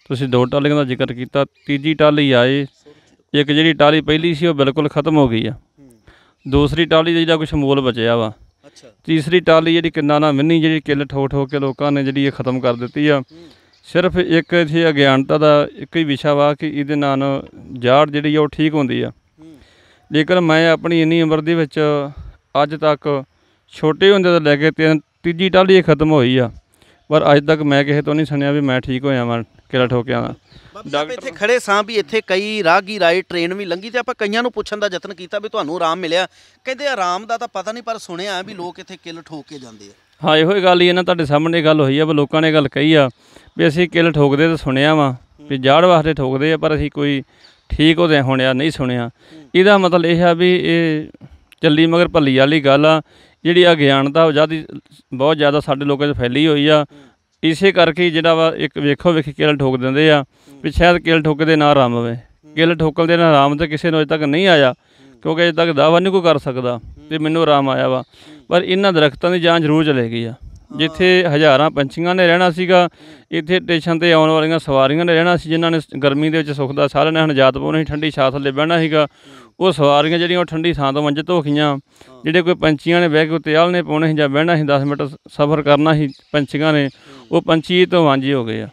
Speaker 2: ਤੁਸੀਂ ਦੋ ਟਾਲੀਆਂ ਦਾ ਜ਼ਿਕਰ ਕੀਤਾ ਤੀਜੀ ਟਾਲੀ ਆਏ ਇੱਕ ਜਿਹੜੀ ਟਾਲੀ ਪਹਿਲੀ ਸੀ ਉਹ ਬਿਲਕੁਲ ਖਤਮ ਹੋ ਗਈ ਆ ਦੂਸਰੀ ਟਾਲੀ ਜਿਹਦਾ ਕੁਝ ਮੋਲ ਬਚਿਆ ਵਾ ਅੱਛਾ ਤੀਸਰੀ ਟਾਲੀ ਜਿਹੜੀ ਕਿੰਨਾ ਨਾ ਮਿੰਨੀ ਜਿਹੜੀ ਕਿੱਲ ਠੋ ਠੋ ਕੇ ਲੋਕਾਂ ਨੇ ਜਿਹੜੀ ਇਹ ਖਤਮ ਕਰ ਦਿੱਤੀ ਆ ਸਿਰਫ ਇੱਕ ਇਥੇ ਅਗਿਆਨਤਾ ਦਾ ਇੱਕ ਹੀ ਵਿਸ਼ਾ ਵਾ ਕਿ ਇਹਦੇ ਨਾਲ ਜਾੜ ਜਿਹੜੀ ਆ ਉਹ ਠੀਕ ਹੁੰਦੀ ਆ ਲੇਕਿਨ ਮੈਂ ਆਪਣੀ ਇੰਨੀ ਉਮਰ ਦੇ ਵਿੱਚ ਅੱਜ ਤੱਕ ਛੋਟੇ ਹੁੰਦੇ ਤੋਂ ਲੈ ਕੇ ਤਿੰਨ ਤੀਜੀ ਟਾਲੀ ਖਤਮ ਹੋਈ ਆ ਪਰ ਅੱਜ ਤੱਕ ਮੈਂ ਕਿਸੇ ਤੋਂ ਨਹੀਂ ਸੁਣਿਆ ਵੀ ਮੈਂ ਠੀਕ ਹੋਇਆ ਮੈਂ ਕਿਹੜਾ ਠੋਕਿਆ ਦਾ
Speaker 1: ਡਾਕਟਰ ਇੱਥੇ ਖੜੇ ਸਾਂ ਵੀ ਇੱਥੇ ਕਈ ਰਾਗੀ ਰਾਏ ਟ੍ਰੇਨ ਵੀ ਲੰਗੀ ਤੇ ਆਪਾਂ ਕਈਆਂ ਨੂੰ ਪੁੱਛਣ ਦਾ ਯਤਨ ਕੀਤਾ ਵੀ ਤੁਹਾਨੂੰ ਆਰਾਮ ਮਿਲਿਆ ਕਹਿੰਦੇ ਆਰਾਮ ਦਾ ਤਾਂ ਪਤਾ ਨਹੀਂ ਪਰ ਸੁਣਿਆ ਵੀ ਲੋਕ ਇੱਥੇ ਕਿਲ ਠੋਕ ਕੇ
Speaker 2: ਜਾਂਦੇ ਆ ਹਾਂ ਇਹੋ ਹੀ ਗੱਲ ਹੀ ਇਹਨਾਂ ਤੁਹਾਡੇ ਸਾਹਮਣੇ ਗੱਲ ਹੋਈ ਆ ਵੀ ਲੋਕਾਂ ਨੇ ਗੱਲ ਕਹੀ ਆ ਵੀ ਅਸੀਂ ਕਿਲ ਠੋਕਦੇ ਤਾਂ ਸੁਣਿਆ ਵਾ ਵੀ ਜਾੜ ਵਾਸਤੇ ਠੋਕਦੇ ਆ ਪਰ ਅਸੀਂ ਕੋਈ ਠੀਕ ਉਹਦੇ ਹੁਣਿਆ ਨਹੀਂ ਸੁਣਿਆ ਇਹਦਾ ਮਤਲਬ ਇਹ ਆ ਵੀ ਇਹ ਚੱਲੀ ਮਗਰ ਭੱਲੀ ਵਾਲੀ ਗੱਲ ਆ ਜਿਹੜੀ ਅਗਿਆਨਤਾ ਉਹ ਜਿਆਦਾ ਬਹੁਤ ਜ਼ਿਆਦਾ ਸਾਡੇ ਲੋਕਾਂ 'ਚ ਫੈਲੀ ਹੋਈ ਆ ਇਸੇ ਕਰਕੇ ਜਿਹੜਾ ਵਾ ਇੱਕ ਵੇਖੋ ਵੇਖੀ ਕੇਲ ਠੋਕ ਦਿੰਦੇ ਆ ਵੀ ਸ਼ਾਇਦ ਕੇਲ ਠੋਕੇ ਦੇ ਨਾਲ ਆਰਾਮ ਹੋਵੇ ਕੇਲ ਠੋਕਣ ਦੇ ਨਾਲ ਆਰਾਮ ਤਾਂ ਕਿਸੇ ਨੂੰ ਅਜੇ ਤੱਕ ਨਹੀਂ ਆਇਆ ਕਿਉਂਕਿ ਅਜੇ ਤੱਕ ਦਾਵਾ ਨਹੀਂ ਕੋਈ ਕਰ ਸਕਦਾ ਤੇ ਮੈਨੂੰ ਆਰਾਮ ਆਇਆ ਵਾ ਪਰ ਇਹਨਾਂ ਦਰਖਤਾਂ ਦੀ ਜਾਨ ਜ਼ਰੂਰ ਚਲੇ ਗਈ ਆ ਜਿੱਥੇ ਹਜ਼ਾਰਾਂ ਪੰਛੀਆਂ ਨੇ ਰਹਿਣਾ ਸੀਗਾ ਇੱਥੇ ਸਟੇਸ਼ਨ ਤੇ ਆਉਣ ਵਾਲੀਆਂ ਸਵਾਰੀਆਂ ਨੇ ਰਹਿਣਾ ਸੀ ਜਿਨ੍ਹਾਂ ਨੇ ਗਰਮੀ ਦੇ ਵਿੱਚ ਸੁੱਖ ਦਾ ਸਾਹ ਲੈਣਾ ਹਨ ਜਾਤ ਨਹੀਂ ਠੰਡੀ ਛਾਂ ਥੱਲੇ ਬਹਿਣਾ ਸੀਗਾ ਉਹ ਸਵਾਰੀਆਂ ਜਿਹੜੀਆਂ ਉਹ ਠੰਡੀ ਥਾਂ ਤੋਂ ਮੰਜੇ ਧੋਖੀਆਂ ਜਿਹੜੇ ਕੋਈ ਪੰਛੀਆਂ ਨੇ ਬਹਿ ਕੇ ਉੱਤੇ ਆਲਨੇ ਪਾਉਣੇ ਸੀ ਜਾਂ ਬਹਿਣਾ ਸੀ 10 ਮਿੰਟ ਸਫ਼ਰ ਕਰਨਾ ਸੀ ਪੰਛੀਆਂ ਨੇ ਉਹ ਪੰਛੀ ਤੋਂ ਵਾਂਝੇ ਹੋ ਗਏ ਆ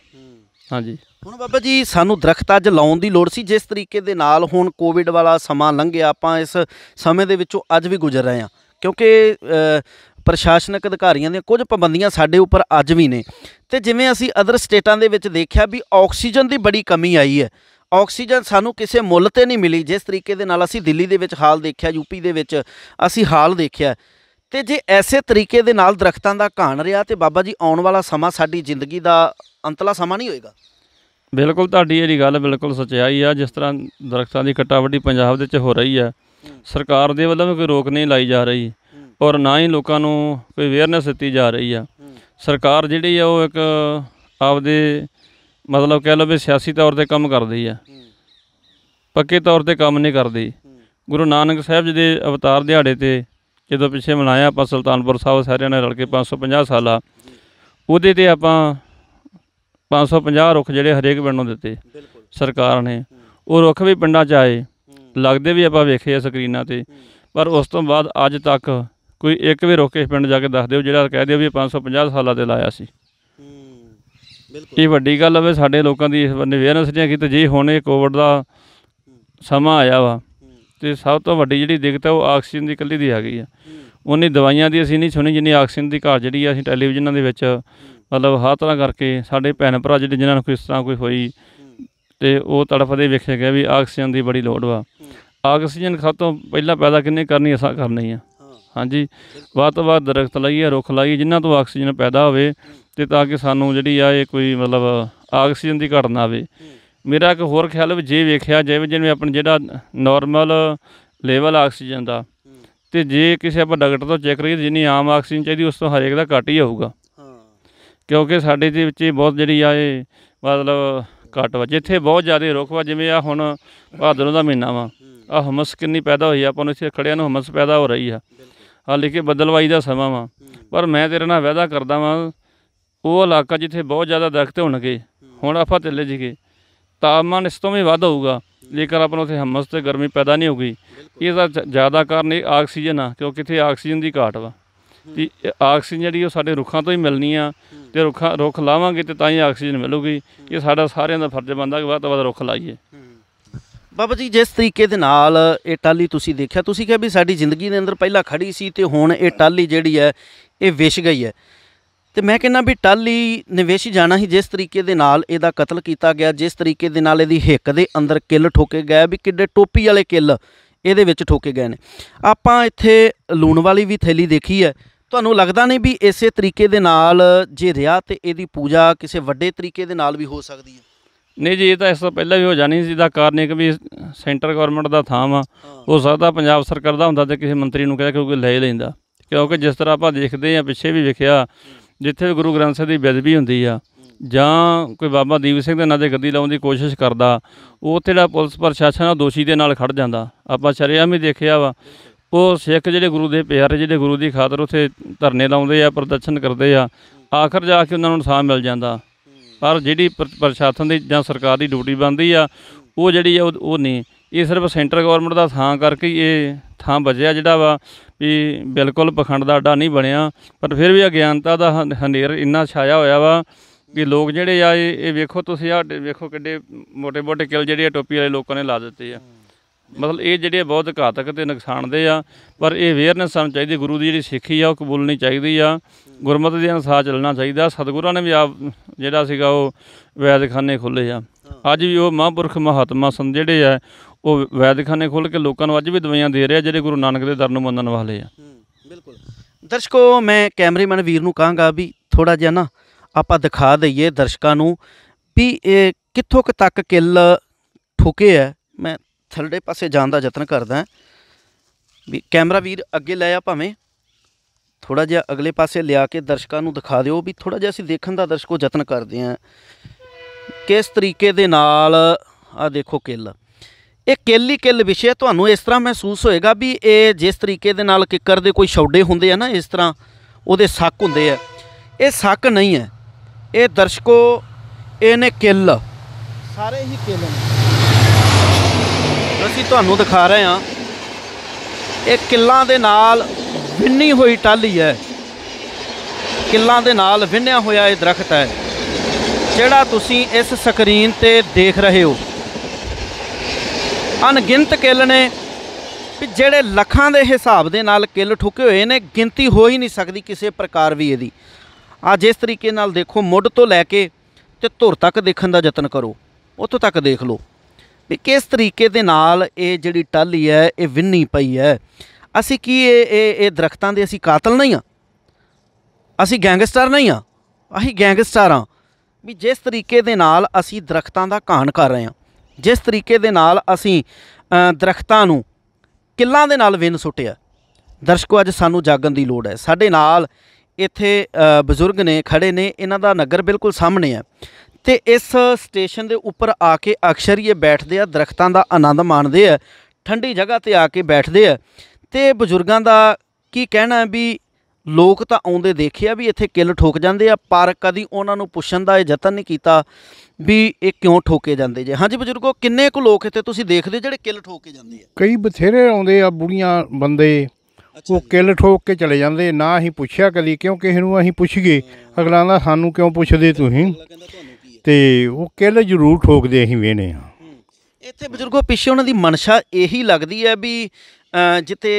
Speaker 2: ਹਾਂਜੀ
Speaker 1: ਹੁਣ ਬਾਬਾ ਜੀ ਸਾਨੂੰ ਦਰਖਤ ਅੱਜ ਲਾਉਣ ਦੀ ਲੋੜ ਸੀ ਜਿਸ ਤਰੀਕੇ ਦੇ ਨਾਲ ਹੁਣ ਕੋਵਿਡ ਵਾਲਾ ਸਮਾਂ ਲੰਘਿਆ ਆਪਾਂ ਇਸ ਸਮੇਂ ਦੇ ਵਿੱਚੋਂ ਅੱਜ ਵੀ ਗੁਜ਼ਰ ਰਹੇ ਆ ਕਿਉਂਕਿ ਪ੍ਰਸ਼ਾਸਨਿਕ ਅਧਿਕਾਰੀਆਂ ਦੀਆਂ ਕੁਝ ਪਾਬੰਦੀਆਂ ਸਾਡੇ ਉੱਪਰ ਅੱਜ ਵੀ ਨੇ ਤੇ ਜਿਵੇਂ ਅਸੀਂ ਅਦਰ ਸਟੇਟਾਂ ਦੇ ਵਿੱਚ ਦੇਖਿਆ ਵੀ ਆਕਸੀਜਨ ਦੀ ਬੜੀ ਕਮੀ ਆਈ ਹੈ ਆਕਸੀਜਨ ਸਾਨੂੰ ਕਿਸੇ ਮੁੱਲ ਤੇ ਨਹੀਂ ਮਿਲੀ ਜਿਸ ਤਰੀਕੇ ਦੇ ਨਾਲ ਅਸੀਂ ਦਿੱਲੀ ਦੇ ਵਿੱਚ ਹਾਲ ਦੇਖਿਆ ਯੂਪੀ ਦੇ ਵਿੱਚ ਅਸੀਂ ਹਾਲ ਦੇਖਿਆ ਤੇ ਜੇ ਐਸੇ ਤਰੀਕੇ ਦੇ ਨਾਲ ਦਰਖਤਾਂ ਦਾ ਘਾਣ ਰਿਹਾ ਤੇ ਬਾਬਾ ਜੀ ਆਉਣ ਵਾਲਾ ਸਮਾਂ ਸਾਡੀ ਜ਼ਿੰਦਗੀ ਦਾ ਅੰਤਲਾ ਸਮਾਂ ਨਹੀਂ ਹੋਏਗਾ
Speaker 2: ਬਿਲਕੁਲ ਤੁਹਾਡੀ ਇਹ ਗੱਲ ਬਿਲਕੁਲ ਸੱਚਾਈ ਆ ਜਿਸ ਤਰ੍ਹਾਂ ਦਰਖਤਾਂ ਦੀ ਕਟਾਵਟੀ ਪੰਜਾਬ ਦੇ ਵਿੱਚ ਹੋ ਰਹੀ ਆ ਸਰਕਾਰ ਦੇ ਵੱਲੋਂ ਕੋਈ ਰੋਕ ਨਹੀਂ ਲਾਈ ਜਾ ਰਹੀ ਔਰ ਨਾ ਹੀ ਲੋਕਾਂ ਨੂੰ ਕੋਈ ਅਵੇਅਰਨੈਸ ਦਿੱਤੀ ਜਾ ਰਹੀ ਆ ਸਰਕਾਰ ਜਿਹੜੀ ਆ ਉਹ ਇੱਕ ਆਪਦੇ ਮਤਲਬ ਕਹਿ ਲਓ ਵੀ ਸਿਆਸੀ ਤੌਰ ਤੇ ਕੰਮ ਕਰਦੀ ਆ ਪੱਕੇ ਤੌਰ ਤੇ ਕੰਮ ਨਹੀਂ ਕਰਦੀ ਗੁਰੂ ਨਾਨਕ ਸਾਹਿਬ ਜੀ ਦੇ ਅਵਤਾਰ ਦਿਹਾੜੇ ਤੇ ਜਦੋਂ ਪਿੱਛੇ ਮਨਾਇਆ ਆਪਾਂ ਸੁਲਤਾਨਪੁਰ ਸਾਹਿਬ ਸਾਰਿਆਂ ਨੇ ਰਲ ਕੇ 550 ਸਾਲਾ ਉਹਦੇ ਤੇ ਆਪਾਂ 550 ਰੁੱਖ ਜਿਹੜੇ ਹਰੇਕ ਪਿੰਡ ਨੂੰ ਦਿੱਤੇ ਸਰਕਾਰ ਨੇ ਉਹ ਰੁੱਖ ਵੀ ਪਿੰਡਾਂ 'ਚ ਆਏ ਲੱਗਦੇ ਵੀ ਆਪਾਂ ਵੇਖੇ ਆ ਸਕਰੀਨਾਂ ਤੇ ਪਰ ਉਸ ਤੋਂ ਬਾਅਦ ਅੱਜ ਤੱਕ ਕੋਈ ਇੱਕ ਵੀ ਰੁੱਖ ਇਸ ਪਿੰਡ ਜਾ ਕੇ ਦੱਸ ਦਿਓ ਜਿਹੜਾ ਕਹਿ ਦਿਓ ਵੀ 550 ਸਾਲਾਂ ਤੇ ਲਾਇਆ ਸੀ ਇਹ ਵੱਡੀ ਗੱਲ ਹੋਵੇ ਸਾਡੇ ਲੋਕਾਂ ਦੀ ਇਸ ਬੰਨੇ ਅਵੇਅਰਨੈਸ ਨਹੀਂ ਹੈਗੀ ਤੇ ਜੇ ਹੁਣ ਇਹ ਕੋਵਿਡ ਦਾ ਸਮਾਂ ਆਇਆ ਵਾ ਤੇ ਸਭ ਤੋਂ ਵੱਡੀ ਜਿਹੜੀ ਦਿੱਕਤ ਹੈ ਉਹ ਆਕਸੀਜਨ ਦੀ ਕੱਲੀ ਦੀ ਆ ਗਈ ਆ ਉਨੀ ਦਵਾਈਆਂ ਦੀ ਅਸੀਂ ਨਹੀਂ ਸੁਣੀ ਜਿੰਨੀ ਆਕਸੀਜਨ ਦੀ ਘਾਟ ਜਿਹੜੀ ਆ ਅਸੀਂ ਟੈਲੀਵਿਜ਼ਨਾਂ ਦੇ ਵਿੱਚ ਮਤਲਬ ਹਰ ਤਰ੍ਹਾਂ ਕਰਕੇ ਸਾਡੇ ਭੈਣ ਭਰਾ ਜਿਹੜੇ ਜਿਨ੍ਹਾਂ ਨੂੰ ਕੋਈ ਇਸ ਤਰ੍ਹਾਂ ਕੋਈ ਹੋਈ ਤੇ ਉਹ ਤੜਫਦੇ ਵੇਖਿਆ ਗਿਆ ਵੀ ਆਕਸੀਜਨ ਦੀ ਬੜੀ ਲੋੜ ਵਾ ਆਕਸੀਜਨ ਖਾਤੋਂ ਪਹਿਲਾਂ ਪੈਦਾ ਕਿੰਨੇ ਕਰਨੀ ਅਸਾਂ ਕਰਨੀ ਆ ਹਾਂਜੀ ਵਾਤ ਵਾਤ ਦਰਖਤ ਲਾਈਏ ਰੁੱਖ ਲਾਈਏ ਜਿਨ੍ਹਾਂ ਤੋਂ ਆਕਸੀਜਨ ਪੈਦਾ ਹੋਵੇ ਤੇ ਤਾਂ ਕਿ ਸਾਨੂੰ ਜਿਹੜੀ ਆ ਇਹ ਕੋਈ ਮਤਲਬ ਆਕਸੀਜਨ ਦੀ ਘਟਨਾ ਨਾ ਆਵੇ ਮੇਰਾ ਇੱਕ ਹੋਰ ਖਿਆਲ ਵੀ ਜੇ ਵੇਖਿਆ ਜਿਵੇਂ ਜਿਵੇਂ ਆਪਣ ਜਿਹੜਾ ਨਾਰਮਲ ਲੈਵਲ ਆਕਸੀਜਨ ਦਾ ਤੇ ਜੇ ਕਿਸੇ ਆਪਾਂ ਡਾਕਟਰ ਤੋਂ ਚੈੱਕ ਕਰੀਏ ਜਿੰਨੀ ਆਮ ਆਕਸੀਜਨ ਚਾਹੀਦੀ ਉਸ ਤੋਂ ਹਰੇਕ ਦਾ ਘੱਟ ਹੀ ਆਊਗਾ ਕਿਉਂਕਿ ਸਾਡੇ ਦੇ ਵਿੱਚ ਬਹੁਤ ਜਿਹੜੀ ਆ ਇਹ ਮਤਲਬ ਘੱਟ ਵਾ ਜਿੱਥੇ ਬਹੁਤ ਜ਼ਿਆਦਾ ਰੁੱਖ ਵਾ ਜਿਵੇਂ ਆ ਹੁਣ ਭਾਦਰੋਂ ਦਾ ਮਹੀਨਾ ਵਾ ਆ ਹਮਸ ਕਿੰਨੀ ਪੈਦਾ ਹੋਈ ਆ ਆਪਾਂ ਨੂੰ ਇੱਥੇ ਖੜਿਆਂ ਨੂੰ ਹਮਸ ਪੈਦਾ ਹੋ ਰਹੀ ਆ ਹਾਲੇ ਕਿ ਬਦਲਵਾਈ ਦਾ ਸਮਾਂ ਵਾ ਪਰ ਮੈਂ ਤੇਰੇ ਨਾਲ ਵਾਅਦਾ ਕਰਦਾ ਵਾਂ ਉਹ ਇਲਾਕਾ ਜਿੱਥੇ ਬਹੁਤ ਜ਼ਿਆਦਾ ਦਰਖਤ ਹੋਣਗੇ ਹੁਣ ਆਪਾਂ ਚੱਲੇ ਜਿਗੇ ਤਾਪਮਾਨ ਇਸ ਤੋਂ ਵੀ ਵੱਧ ਹੋਊਗਾ ਲੇਕਿਨ ਆਪਾਂ ਨੂੰ ਉੱਥੇ ਹਮਸ ਤੇ ਗਰਮੀ ਪੈਦਾ ਨਹੀਂ ਹੋਗੀ ਇਹਦਾ ਜ਼ਿਆਦਾ ਕਾਰਨ ਇਹ ਆਕਸੀਜਨ ਆ ਕਿਉਂਕਿ ਇੱਥੇ ਆਕਸੀਜਨ ਦੀ ਘਾਟ ਵਾ ਤੇ ਆਕਸੀਜਨ ਜਿਹੜੀ ਉਹ ਸਾਡੇ ਰੁੱਖਾਂ ਤੋਂ ਹੀ ਮਿਲਣੀ ਆ ਤੇ ਰੁੱਖਾਂ ਰੁੱਖ ਲਾਵਾਂਗੇ ਤੇ ਤਾਂ ਹੀ ਆਕਸੀਜਨ ਮਿਲੂਗੀ ਇਹ ਸਾਡਾ ਸਾਰਿਆਂ ਦਾ ਫਰਜ਼ ਬਣਦਾ ਕਿ ਵੱਧ ਤੋਂ ਵੱਧ ਰੁੱਖ ਲਾਈਏ ਬਾਬਾ ਜੀ ਜਿਸ ਤਰੀਕੇ ਦੇ
Speaker 1: ਨਾਲ ਇਹ ਟਾਲੀ ਤੁਸੀਂ ਦੇਖਿਆ ਤੁਸੀਂ ਕਿਹਾ ਵੀ ਸਾਡੀ ਜ਼ਿੰਦਗੀ ਦੇ ਅੰਦਰ ਪਹਿਲਾਂ ਖੜੀ ਸੀ ਤੇ ਹੁਣ ਇਹ ਟਾਲੀ ਜਿਹੜੀ ਹੈ ਇਹ ਵਿਛ ਗਈ ਹੈ ਤੇ ਮੈਂ ਕਹਿੰਨਾ ਵੀ ਟਾਲੀ ਨਿਵੇਸ਼ ਜਾਣਾ ਹੀ ਜਿਸ ਤਰੀਕੇ ਦੇ ਨਾਲ ਇਹਦਾ ਕਤਲ ਕੀਤਾ ਗਿਆ ਜਿਸ ਤਰੀਕੇ ਦੇ ਨਾਲ ਇਹਦੀ ਹਿੱਕ ਦੇ ਅੰਦਰ ਕਿੱਲ ਠੋਕੇ ਗਏ ਵੀ ਕਿੱਡੇ ਟੋਪੀ ਵਾਲੇ ਕਿੱਲ ਇਹਦੇ ਵਿੱਚ ਠੋਕੇ ਗਏ ਨੇ ਆਪਾਂ ਇੱਥੇ ਲੂਣ ਵਾਲੀ ਵੀ ਥੈਲੀ ਦੇਖੀ ਹੈ ਤੁਹਾਨੂੰ ਲੱਗਦਾ ਨਹੀਂ ਵੀ ਇਸੇ ਤਰੀਕੇ ਦੇ ਨਾਲ ਜੇ ਰਿਆ ਤੇ ਇਹਦੀ ਪੂਜਾ ਕਿਸੇ ਵੱਡੇ ਤਰੀਕੇ ਦੇ ਨਾਲ ਵੀ ਹੋ ਸਕਦੀ ਹੈ
Speaker 2: ਨਹੀਂ ਜੀ ਇਹ ਤਾਂ ਇਸ ਤੋਂ ਪਹਿਲਾਂ ਵੀ ਹੋ ਜਾਣੀ ਸੀ ਦਾ ਕਾਰਨ ਇੱਕ ਵੀ ਸੈਂਟਰ ਗਵਰਨਮੈਂਟ ਦਾ ਥਾਂ ਆ ਹੋ ਸਕਦਾ ਪੰਜਾਬ ਸਰਕਾਰ ਦਾ ਹੁੰਦਾ ਤੇ ਕਿਸੇ ਮੰਤਰੀ ਨੂੰ ਕਹਿ ਕਿਉਂਕਿ ਲੈ ਲੈਂਦਾ ਕਿਉਂਕਿ ਜਿਸ ਤਰ੍ਹਾਂ ਆਪਾਂ ਦੇਖਦੇ ਆ ਪਿੱਛੇ ਵੀ ਵਿਖਿਆ ਜਿੱਥੇ ਗੁਰੂ ਗ੍ਰੰਥ ਸਾਹਿਬ ਦੀ ਬੇਅਦਬੀ ਹੁੰਦੀ ਆ ਜਾਂ ਕੋਈ ਬਾਬਾ ਦੀਪ ਸਿੰਘ ਦੇ ਨਾਂ ਤੇ ਗੱਦੀ ਲਾਉਣ ਦੀ ਕੋਸ਼ਿਸ਼ ਕਰਦਾ ਉਹ ਤੇ ਜਿਹੜਾ ਪੁਲਿਸ ਪ੍ਰਸ਼ਾਸਨ ਆ ਦੋਸ਼ੀ ਦੇ ਨਾਲ ਖੜ ਜਾਂਦਾ ਆਪਾਂ ਸ਼ਰਿਆਮ ਵੀ ਦੇਖਿਆ ਵਾ ਉਹ ਸਿੱਖ ਜਿਹੜੇ ਗੁਰੂ ਦੇ ਪਿਆਰੇ ਜਿਹੜੇ ਗੁਰੂ ਦੀ ਖਾਤਰ ਉਥੇ ਧਰਨੇ ਲਾਉਂਦੇ ਆ ਪ੍ਰਦਰਸ਼ਨ ਕਰਦੇ ਆ ਆਖਰ ਜਾ ਕੇ ਉਹਨਾਂ ਨੂੰ ਇਨਸਾਫ ਮਿਲ ਜਾਂਦਾ ਪਰ ਜਿਹੜੀ ਪ੍ਰਸ਼ਾਸਨ ਦੀ ਜਾਂ ਸਰਕਾਰ ਦੀ ਡਿਊਟੀ ਬੰਦੀ ਆ ਉਹ ਜਿਹੜੀ ਆ ਉਹ ਨਹੀਂ ਇਹ ਸਿਰਫ ਸੈਂਟਰ ਗਵਰਨਮੈਂਟ ਦਾ ਥਾਂ ਕਰਕੇ ਹੀ ਇਹ ਥਾਂ ਬਜਿਆ ਜਿਹੜਾ ਵਾ ਵੀ ਬਿਲਕੁਲ ਪਖੰਡ ਦਾ ਅੱਡਾ ਨਹੀਂ ਬਣਿਆ ਪਰ ਫਿਰ ਵੀ ਅਗਿਆਨਤਾ ਦਾ ਹਨੇਰ ਇੰਨਾ ਛਾਇਆ ਹੋਇਆ ਵਾ ਕਿ ਲੋਕ ਜਿਹੜੇ ਆ ਇਹ ਵੇਖੋ ਤੁਸੀਂ ਆ ਵੇਖੋ ਕਿੱਡੇ ਮੋٹے-ਮੋٹے ਕਿਲ ਜਿਹੜੇ ਟੋਪੀ ਵਾਲੇ ਲੋਕਾਂ ਨੇ ਲਾ ਦਿੱਤੇ ਆ ਮਤਲਬ ਇਹ ਜਿਹੜੇ ਬਹੁਤ ਘਾਤਕ ਤੇ ਨੁਕਸਾਨਦੇ ਆ ਪਰ ਇਹ ਅਵੇਅਰਨੈਸ ਸਾਨੂੰ ਚਾਹੀਦੀ ਗੁਰੂ ਦੀ ਜਿਹੜੀ ਸਿੱਖੀ ਆ ਉਹ ਕਬੂਲਣੀ ਚਾਹੀਦੀ ਆ ਗੁਰਮਤਿ ਦੇ ਅਨੁਸਾਰ ਚੱਲਣਾ ਚਾਹੀਦਾ ਸਤਿਗੁਰਾਂ ਨੇ ਵੀ ਆ ਜਿਹੜਾ ਸੀਗਾ ਉਹ ਵੈਦਖਾਨੇ ਖੋਲੇ ਆ ਅੱਜ ਵੀ ਉਹ ਮਹਾਂਪੁਰਖ ਮਹਾਤਮਾ ਸੰਤ ਜਿਹੜੇ ਆ ਉਹ ਵੈਦਖਾਨੇ ਖੋਲ ਕੇ ਲੋਕਾਂ ਨੂੰ ਅੱਜ ਵੀ ਦਵਾਈਆਂ ਦੇ ਰਿਹਾ ਜਿਹੜੇ ਗੁਰੂ ਨਾਨਕ ਦੇ ਦਰ ਨੂੰ ਮੰਨਣ ਵਾਲੇ ਆ
Speaker 1: ਬਿਲਕੁਲ ਦਰਸ਼ਕੋ ਮੈਂ ਕੈਮਰੇਮੈਨ ਵੀਰ ਨੂੰ ਕਹਾਂਗਾ ਵੀ ਥੋੜਾ ਜਿਹਾ ਨਾ ਆਪਾਂ ਦਿਖਾ ਦਈਏ ਦਰਸ਼ਕਾਂ ਨੂੰ ਵੀ ਇਹ ਕਿੱਥੋਂ ਤੱਕ ਕਿੱਲ ਠੁਕੇ ਆ ਮੈਂ ਥੱਲੜੇ ਪਾਸੇ ਜਾਣ ਦਾ ਯਤਨ ਕਰਦਾ ਵੀ ਕੈਮਰਾ ਵੀਰ ਅੱਗੇ ਲੈ ਆ ਭਾਵੇਂ ਥੋੜਾ ਜਿਹਾ ਅਗਲੇ ਪਾਸੇ ਲਿਆ ਕੇ ਦਰਸ਼ਕਾਂ ਨੂੰ ਦਿਖਾ ਦਿਓ ਵੀ ਥੋੜਾ ਜਿਹਾ ਅਸੀਂ ਦੇਖਣ ਦਾ ਦਰਸ਼ਕੋ ਯਤਨ ਕਰਦੇ ਆ ਕਿਸ ਤਰੀਕੇ ਦੇ ਨਾਲ ਆ ਦੇਖੋ ਕਿੱਲ ਇਹ ਕਿੱਲ ਹੀ ਕਿੱਲ ਵਿਸ਼ੇ ਤੁਹਾਨੂੰ ਇਸ ਤਰ੍ਹਾਂ ਮਹਿਸੂਸ ਹੋਏਗਾ ਵੀ ਇਹ ਜਿਸ ਤਰੀਕੇ ਦੇ ਨਾਲ ਕਿੱਕਰ ਦੇ ਕੋਈ ਛੌਡੇ ਹੁੰਦੇ ਆ ਨਾ ਇਸ ਤਰ੍ਹਾਂ ਉਹਦੇ ਸੱਕ ਹੁੰਦੇ ਆ ਇਹ ਸੱਕ ਨਹੀਂ ਹੈ ਇਹ ਦਰਸ਼ਕੋ ਇਹਨੇ ਕਿੱਲ ਸਾਰੇ ਹੀ ਕਿੱਲ ਨੇ ਅਸੀਂ ਤੁਹਾਨੂੰ ਦਿਖਾ ਰਹੇ ਹਾਂ ਇਹ ਕਿੱਲਾਂ ਦੇ ਨਾਲ ਵਿੰਨੀ ਹੋਈ ਟਾਲੀ ਹੈ ਕਿੱਲਾਂ ਦੇ ਨਾਲ ਵਿੰਨਿਆ ਹੋਇਆ ਇਹ ਦਰਖਤ ਹੈ ਜਿਹੜਾ ਤੁਸੀਂ ਇਸ ਸਕਰੀਨ ਤੇ ਦੇਖ ਰਹੇ ਹੋ ਅਨਗਿਣਤ ਕਿੱਲ ਨੇ ਕਿ ਜਿਹੜੇ ਲੱਖਾਂ ਦੇ ਹਿਸਾਬ ਦੇ ਨਾਲ ਕਿੱਲ ਠੁਕੇ ਹੋਏ ਨੇ ਗਿਣਤੀ ਹੋ ਹੀ ਨਹੀਂ ਸਕਦੀ ਕਿਸੇ ਪ੍ਰਕਾਰ ਵੀ ਇਹਦੀ ਆ ਜਿਸ ਤਰੀਕੇ ਨਾਲ ਦੇਖੋ ਮੁੱਢ ਤੋਂ ਲੈ ਕੇ ਤੇ ਧੁਰ ਤੱਕ ਦੇਖਣ ਦਾ ਯਤਨ ਕਰੋ ਉੱਥੋਂ ਤੱਕ ਦੇਖ ਲਓ ਵੀ ਕਿਸ ਤਰੀਕੇ ਦੇ ਨਾਲ ਇਹ ਜਿਹੜੀ ਟਾਲੀ ਹੈ ਇਹ ਵਿੰਨੀ ਪਈ ਹੈ ਅਸੀਂ ਕੀ ਇਹ ਇਹ ਇਹ ਦਰਖਤਾਂ ਦੇ ਅਸੀਂ ਕਾਤਲ ਨਹੀਂ ਆ ਅਸੀਂ ਗੈਂਗਸਟਰ ਨਹੀਂ ਆ ਅਸੀਂ ਗੈਂਗਸਟਰ ਆ ਵੀ ਜਿਸ ਤਰੀਕੇ ਦੇ ਨਾਲ ਅਸੀਂ ਦਰਖਤਾਂ ਦਾ ਕਾਣ ਕਰ ਰਹੇ ਆ ਜਿਸ ਤਰੀਕੇ ਦੇ ਨਾਲ ਅਸੀਂ ਦਰਖਤਾਂ ਨੂੰ ਕਿੱਲਾਂ ਦੇ ਨਾਲ ਵਿੰਨ ਸੁੱਟਿਆ ਦਰਸ਼ਕੋ ਅੱਜ ਸਾਨੂੰ ਜਾਗਣ ਦੀ ਲੋੜ ਹੈ ਸਾਡੇ ਨਾਲ ਇੱਥੇ ਬਜ਼ੁਰਗ ਨੇ ਖੜੇ ਨੇ ਇਹਨਾਂ ਦਾ ਨਗਰ ਬਿਲਕੁਲ ਸਾਹਮਣੇ ਹੈ ਤੇ ਇਸ ਸਟੇਸ਼ਨ ਦੇ ਉੱਪਰ ਆ ਕੇ ਅਕਸਰ ਇਹ ਬੈਠਦੇ ਆ ਦਰਖਤਾਂ ਦਾ ਆਨੰਦ ਮਾਣਦੇ ਆ ਠੰਡੀ ਜਗ੍ਹਾ ਤੇ ਆ ਕੇ ਬੈਠਦੇ ਆ ਤੇ ਬਜ਼ੁਰਗਾਂ ਦਾ ਕੀ ਕਹਿਣਾ ਵੀ ਲੋਕ ਤਾਂ ਆਉਂਦੇ ਦੇਖਿਆ ਵੀ ਇੱਥੇ ਕਿੱਲ ਠੋਕ ਜਾਂਦੇ ਆ ਪਰ ਕਦੀ ਉਹਨਾਂ ਨੂੰ ਪੁੱਛਣ ਦਾ ਇਹ ਯਤਨ ਨਹੀਂ ਕੀਤਾ ਵੀ ਇਹ ਕਿਉਂ ਠੋਕੇ ਜਾਂਦੇ ਜੇ ਹਾਂਜੀ ਬਜ਼ੁਰਗੋ ਕਿੰਨੇ ਕੁ ਲੋਕ ਇੱਥੇ ਤੁਸੀਂ ਦੇਖਦੇ ਜਿਹੜੇ ਕਿੱਲ ਠੋਕੇ ਜਾਂਦੇ
Speaker 3: ਆ ਕਈ ਬਥੇਰੇ ਆਉਂਦੇ ਆ ਬੁੜੀਆਂ ਬੰਦੇ ਉਹ ਕਿੱਲ ਠੋਕ ਕੇ ਚਲੇ ਜਾਂਦੇ ਨਾ ਹੀ ਪੁੱਛਿਆ ਕਦੀ ਕਿਉਂਕਿ ਇਹਨੂੰ ਅਸੀਂ ਪੁੱਛੀਏ ਅਗਲਾ ਦਾ ਸਾਨੂੰ ਕਿਉਂ ਪੁੱਛਦੇ ਤੁਸੀਂ ਤੇ ਉਹ ਕਿੱਲ ਜ਼ਰੂਰ ਠੋਕਦੇ ਅਸੀਂ ਵੇਨੇ ਆ ਇੱਥੇ ਬਜ਼ੁਰਗੋ ਪਿੱਛੇ ਉਹਨਾਂ ਦੀ ਮਨਸ਼ਾ ਇਹੀ
Speaker 1: ਲੱਗਦੀ ਹੈ ਵੀ ਜਿੱਥੇ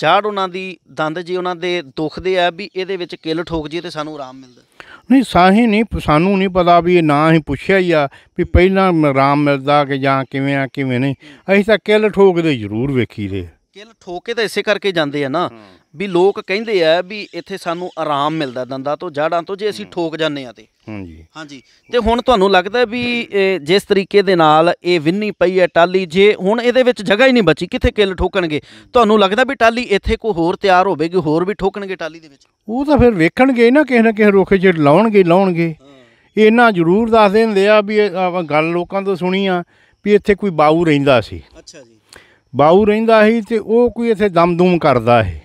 Speaker 1: ਜਾੜ ਉਹਨਾਂ ਦੀ ਦੰਦ ਜੀ ਉਹਨਾਂ ਦੇ ਦੁਖਦੇ ਆ ਵੀ ਇਹਦੇ ਵਿੱਚ ਕਿੱਲ ਠੋਕ ਜੀ ਤੇ ਸਾਨੂੰ ਆਰਾਮ ਮਿਲਦਾ
Speaker 3: ਨਹੀਂ ਸਾਹੀ ਨਹੀਂ ਸਾਨੂੰ ਨਹੀਂ ਪਤਾ ਵੀ ਇਹ ਨਾ ਹੀ ਪੁੱਛਿਆ ਹੀ ਆ ਵੀ ਪਹਿਲਾਂ ਆਰਾਮ ਮਿਲਦਾ ਕਿ ਜਾਂ ਕਿਵੇਂ ਆ ਕਿਵੇਂ ਨਹੀਂ ਅਸੀਂ ਤਾਂ ਕਿੱਲ ਠੋਕਦੇ ਜ਼ਰੂਰ ਵੇਖੀਦੇ ਕਿੱਲ
Speaker 1: ਠੋਕੇ ਤਾਂ ਇਸੇ ਕਰਕੇ ਜਾਂਦੇ ਆ ਨਾ ਵੀ ਲੋਕ ਕਹਿੰਦੇ ਆ ਵੀ ਇੱਥੇ ਸਾਨੂੰ ਆਰਾਮ ਮਿਲਦਾ ਦੰਦਾਂ ਤੋਂ ਜੜਾਂ ਤੋਂ ਜੇ ਅਸੀਂ ਠੋਕ ਜਾਂਦੇ ਆ ਤੇ ਹਾਂਜੀ ਹਾਂਜੀ ਤੇ ਹੁਣ ਤੁਹਾਨੂੰ ਲੱਗਦਾ ਵੀ ਜਿਸ ਤਰੀਕੇ ਦੇ ਨਾਲ ਇਹ ਵਿੰਨੀ ਪਈ ਹੈ ਟਾਲੀ ਜੇ ਹੁਣ ਇਹਦੇ ਵਿੱਚ ਜਗ੍ਹਾ ਹੀ ਨਹੀਂ ਬਚੀ ਕਿੱਥੇ ਕਿੱਲ ਠੋਕਣਗੇ ਤੁਹਾਨੂੰ ਲੱਗਦਾ ਵੀ ਟਾਲੀ ਇੱਥੇ ਕੋਈ ਹੋਰ ਤਿਆਰ ਹੋਵੇਗੀ ਹੋਰ ਵੀ ਠੋਕਣਗੇ ਟਾਲੀ ਦੇ ਵਿੱਚ
Speaker 3: ਉਹ ਤਾਂ ਫਿਰ ਵੇਖਣਗੇ ਨਾ ਕਿਸੇ ਨਾ ਕਿਸੇ ਰੋਖੇ ਜੇ ਲਾਉਣਗੇ ਲਾਉਣਗੇ ਇਹਨਾਂ ਜ਼ਰੂਰ ਦੱਸ ਦਿੰਦੇ ਆ ਵੀ ਗੱਲ ਲੋਕਾਂ ਤੋਂ ਸੁਣੀ ਆ ਵੀ ਇੱਥੇ ਕੋਈ ਬਾਊ ਰਹਿੰਦਾ ਸੀ ਅੱਛਾ ਜੀ ਬਾਊ ਰਹਿੰਦਾ ਸੀ ਤੇ ਉਹ ਕੋਈ ਇੱਥੇ ਦਮਦੂਮ ਕਰਦਾ ਸੀ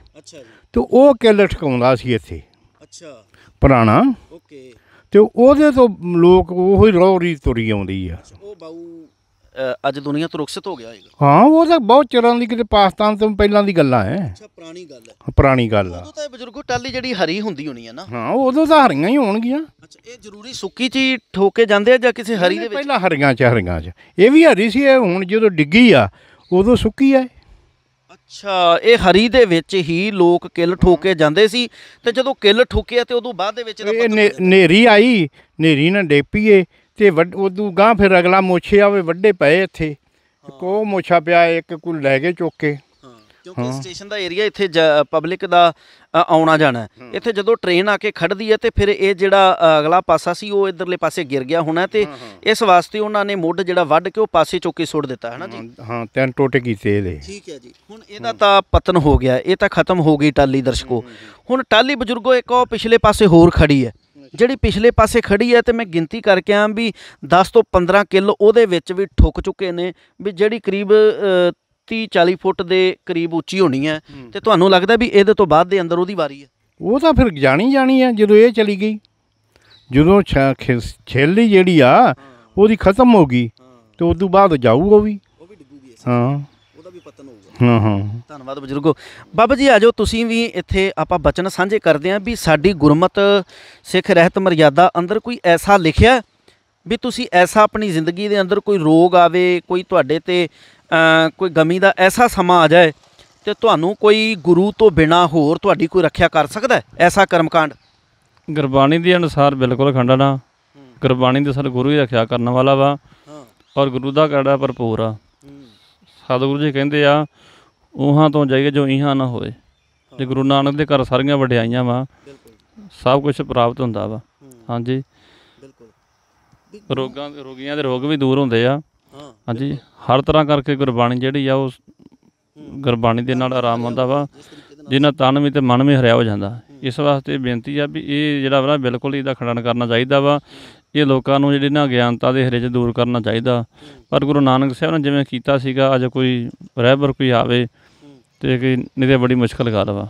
Speaker 3: ਤੇ ਉਹ ਕਿੱਲ ਠਕਾਉਂਦਾ ਸੀ ਇੱਥੇ ਅੱਛਾ ਪੁਰਾਣਾ ਓਕੇ ਤੇ ਉਹਦੇ ਤੋਂ ਲੋਕ ਉਹੀ ਹੀ ਰੀਤ ਤੁਰੀ ਆਉਂਦੀ ਆ ਉਹ ਬਾਊ
Speaker 1: ਅੱਜ ਦੁਨੀਆ ਤੋਂ ਰੁਖਸਤ ਹੋ ਗਿਆ ਹੈਗਾ
Speaker 3: ਹਾਂ ਉਹ ਤਾਂ ਬਹੁਤ ਚਿਰਾਂ ਦੀ ਕਿਤੇ ਪਾਕਿਸਤਾਨ ਤੋਂ ਪਹਿਲਾਂ ਦੀ ਗੱਲਾਂ ਐ ਅੱਛਾ ਪੁਰਾਣੀ ਗੱਲ ਹੈ ਪੁਰਾਣੀ ਗੱਲ ਆ ਉਦੋਂ ਤਾਂ
Speaker 1: ਬਜ਼ੁਰਗੋ ਟਾਲੀ ਜਿਹੜੀ ਹਰੀ ਹੁੰਦੀ ਹੋਣੀ ਆ ਨਾ
Speaker 3: ਹਾਂ ਉਦੋਂ ਤਾਂ ਹਰੀਆਂ ਹੀ ਹੋਣਗੀਆਂ ਅੱਛਾ ਇਹ ਜ਼ਰੂਰੀ ਸੁੱਕੀ ਚੀ ਠੋਕੇ ਜਾਂਦੇ ਆ ਜਾਂ ਕਿਸੇ ਹਰੀ ਦੇ ਵਿੱਚ ਪਹਿਲਾਂ ਹਰੀਆਂ ਚ ਹਰੀਆਂ ਚ ਇਹ ਵੀ ਹਰੀ ਸੀ ਇਹ ਹੁਣ ਜਦੋਂ ਡਿੱਗੀ ਆ ਉਦੋਂ ਸੁੱਕੀ ਆ ਅੱਛਾ ਇਹ ਹਰੀ ਦੇ ਵਿੱਚ ਹੀ ਲੋਕ ਕਿੱਲ ਠੋਕੇ ਜਾਂਦੇ ਸੀ ਤੇ ਜਦੋਂ ਕਿੱਲ ਠੋਕਿਆ
Speaker 1: ਤੇ ਉਦੋਂ ਬਾਅਦ ਦੇ
Speaker 3: ਵਿੱਚ ਇਹ ਨੇਰੀ ਆਈ ਨੇਰੀ ਨਾ ਡੇਪੀਏ ਤੇ ਉਦੋਂ ਗਾਂ ਫਿਰ ਅਗਲਾ ਮੋਛੇ ਆਵੇ ਵੱਡੇ ਪਏ ਇੱਥੇ ਕੋ ਮੋਛਾ ਪਿਆ ਇੱਕ ਕੁਲ ਲੈ ਕੇ ਚੋਕੇ ਕਿਉਂਕਿ ਸਟੇਸ਼ਨ ਦਾ ਏਰੀਆ ਇੱਥੇ ਪਬਲਿਕ ਦਾ ਆਉਣਾ ਜਾਣਾ
Speaker 1: ਇੱਥੇ ਜਦੋਂ ਟ੍ਰੇਨ ਆ ਕੇ ਖੜਦੀ ਹੈ ਤੇ ਫਿਰ ਇਹ ਜਿਹੜਾ ਅਗਲਾ ਪਾਸਾ ਸੀ ਉਹ ਇਧਰਲੇ ਪਾਸੇ ਗਿਰ ਗਿਆ ਹੋਣਾ ਤੇ ਇਸ ਵਾਸਤੇ ਉਹਨਾਂ ਨੇ ਮੁੱਢ ਜਿਹੜਾ ਵੱਢ ਕੇ ਉਹ ਪਾਸੇ ਚੋਕੇ ਸੁੱਟ ਦਿੱਤਾ ਹੈ ਨਾ ਜੀ
Speaker 3: ਹਾਂ ਤਿੰਨ ਟੋਟੇ ਕੀਤੇ ਇਹਦੇ
Speaker 1: ਠੀਕ ਹੈ ਜੀ ਹੁਣ ਇਹਦਾ ਤਾਂ ਪਤਨ ਹੋ ਗਿਆ ਇਹ ਤਾਂ ਖਤਮ ਹੋ ਗਈ ਟਾਲੀ ਦਰਸ਼ਕੋ ਹੁਣ ਟਾਲੀ ਬਜ਼ੁਰਗੋ ਇੱਕ ਉਹ ਪਿਛਲੇ ਪਾਸੇ ਹੋਰ ਖੜੀ ਹੈ ਜਿਹੜੀ ਪਿਛਲੇ ਪਾਸੇ ਖੜੀ ਹੈ ਤੇ ਮੈਂ ਗਿਣਤੀ ਕਰਕੇ ਆਂ ਵੀ 10 ਤੋਂ 15 ਕਿਲੋ ਉਹਦੇ ਵਿੱਚ ਵੀ ਠੁੱਕ ਚੁੱਕੇ ਨੇ ਵੀ ਜਿਹੜੀ ਕਰੀਬ 30 40 ਫੁੱਟ ਦੇ ਕਰੀਬ ਉੱਚੀ ਹੋਣੀ ਹੈ ਤੇ ਤੁਹਾਨੂੰ ਲੱਗਦਾ ਵੀ ਇਹਦੇ ਤੋਂ ਬਾਅਦ ਦੇ ਅੰਦਰ ਉਹਦੀ ਵਾਰੀ ਹੈ
Speaker 3: ਉਹ ਤਾਂ ਫਿਰ ਜਾਣੀ ਜਾਣੀ ਹੈ ਜਦੋਂ ਇਹ ਚਲੀ ਗਈ ਜਦੋਂ ਛੇਲੀ ਜਿਹੜੀ ਆ ਉਹਦੀ ਖਤਮ ਹੋ ਗਈ ਤੇ ਉਸ ਤੋਂ ਬਾਅਦ ਜਾਊ ਉਹ ਵੀ ਉਹ ਵੀ ਡਿੱਗੂਗੀ ਹਾਂ ਉਹਦਾ ਵੀ ਪਤਨ ਹੋਊਗਾ ਹਾਂ ਹਾਂ
Speaker 1: ਧੰਨਵਾਦ ਬਜ਼ੁਰਗੋ ਬਾਬਾ ਜੀ ਆਜੋ ਤੁਸੀਂ ਵੀ ਇੱਥੇ ਆਪਾਂ ਬਚਨ ਸਾਂਝੇ ਕਰਦੇ ਆਂ ਵੀ ਸਾਡੀ ਗੁਰਮਤ ਸਿੱਖ ਰਹਿਤ ਮਰਿਆਦਾ ਅੰਦਰ ਕੋਈ ਐਸਾ ਲਿਖਿਆ ਵੀ ਤੁਸੀਂ ਐਸਾ ਆਪਣੀ ਜ਼ਿੰਦਗੀ ਦੇ ਅੰਦਰ ਕੋਈ ਰੋਗ ਆਵੇ ਕੋਈ ਤੁਹਾਡੇ ਤੇ ਕੋਈ ਗਮੀ ਦਾ ਐਸਾ ਸਮਾਂ ਆ ਜਾਏ ਤੇ ਤੁਹਾਨੂੰ ਕੋਈ ਗੁਰੂ ਤੋਂ ਬਿਨਾ ਹੋਰ ਤੁਹਾਡੀ ਕੋਈ ਰੱਖਿਆ ਕਰ ਸਕਦਾ ਐਸਾ
Speaker 2: ਕਰਮਕਾਂਡ ਗੁਰਬਾਣੀ ਦੇ ਅਨੁਸਾਰ ਬਿਲਕੁਲ ਖੰਡਣਾ ਗੁਰਬਾਣੀ ਦੇ ਸਰ ਗੁਰੂ ਹੀ ਰੱਖਿਆ ਕਰਨ ਵਾਲਾ ਵਾ ਔਰ ਗੁਰੂ ਦਾ ਕਰੜਾ ਭਰਪੂਰ ਆ ਸਤਿਗੁਰੂ ਜੀ ਕਹਿੰਦੇ ਆ ਉਹਾਂ ਤੋਂ ਜਾਈਏ ਜੋ ਇਹਾਂ ਨਾ ਹੋਏ ਤੇ ਗੁਰੂ ਨਾਨਕ ਦੇ ਘਰ ਸਾਰੀਆਂ ਵਡਿਆਈਆਂ ਵਾ ਸਭ ਕੁਝ ਪ੍ਰਾਪਤ ਹੁੰਦਾ ਵਾ ਹਾਂਜੀ ਰੋਗਾਂ ਦੇ ਰੋਗੀਆਂ ਦੇ ਰੋਗ ਵੀ ਦੂਰ ਹੁੰਦੇ ਆ ਹਾਂ ਹਾਂਜੀ ਹਰ ਤਰ੍ਹਾਂ ਕਰਕੇ ਗੁਰਬਾਣੀ ਜਿਹੜੀ ਆ ਉਹ ਗੁਰਬਾਣੀ ਦੇ ਨਾਲ ਆਰਾਮ ਹੁੰਦਾ ਵਾ ਜਿਨ੍ਹਾਂ ਤਨ ਵੀ ਤੇ ਮਨ ਵੀ ਹਰਿਆ ਹੋ ਜਾਂਦਾ ਇਸ ਵਾਸਤੇ ਬੇਨਤੀ ਆ ਵੀ ਇਹ ਜਿਹੜਾ ਵਾ ਬਿਲਕੁਲ ਇਹਦਾ ਖੰਡਨ ਕਰਨਾ ਚਾਹੀਦਾ ਵਾ ਇਹ ਲੋਕਾਂ ਨੂੰ ਜਿਹੜੀ ਨਾ ਗਿਆਨਤਾ ਦੇ ਹਰੇ ਚ ਦੂਰ ਕਰਨਾ ਚਾਹੀਦਾ ਪਰ ਗੁਰੂ ਨਾਨਕ ਸਾਹਿਬ ਨੇ ਜਿਵੇਂ ਕੀਤਾ ਸੀਗਾ ਅੱਜ ਕੋਈ ਰਹਿਬਰ ਕੋਈ ਆਵੇ ਤੇ ਕਿ ਨਹੀਂ ਤੇ ਬੜੀ ਮੁਸ਼ਕਲ ਗੱਲ ਵਾ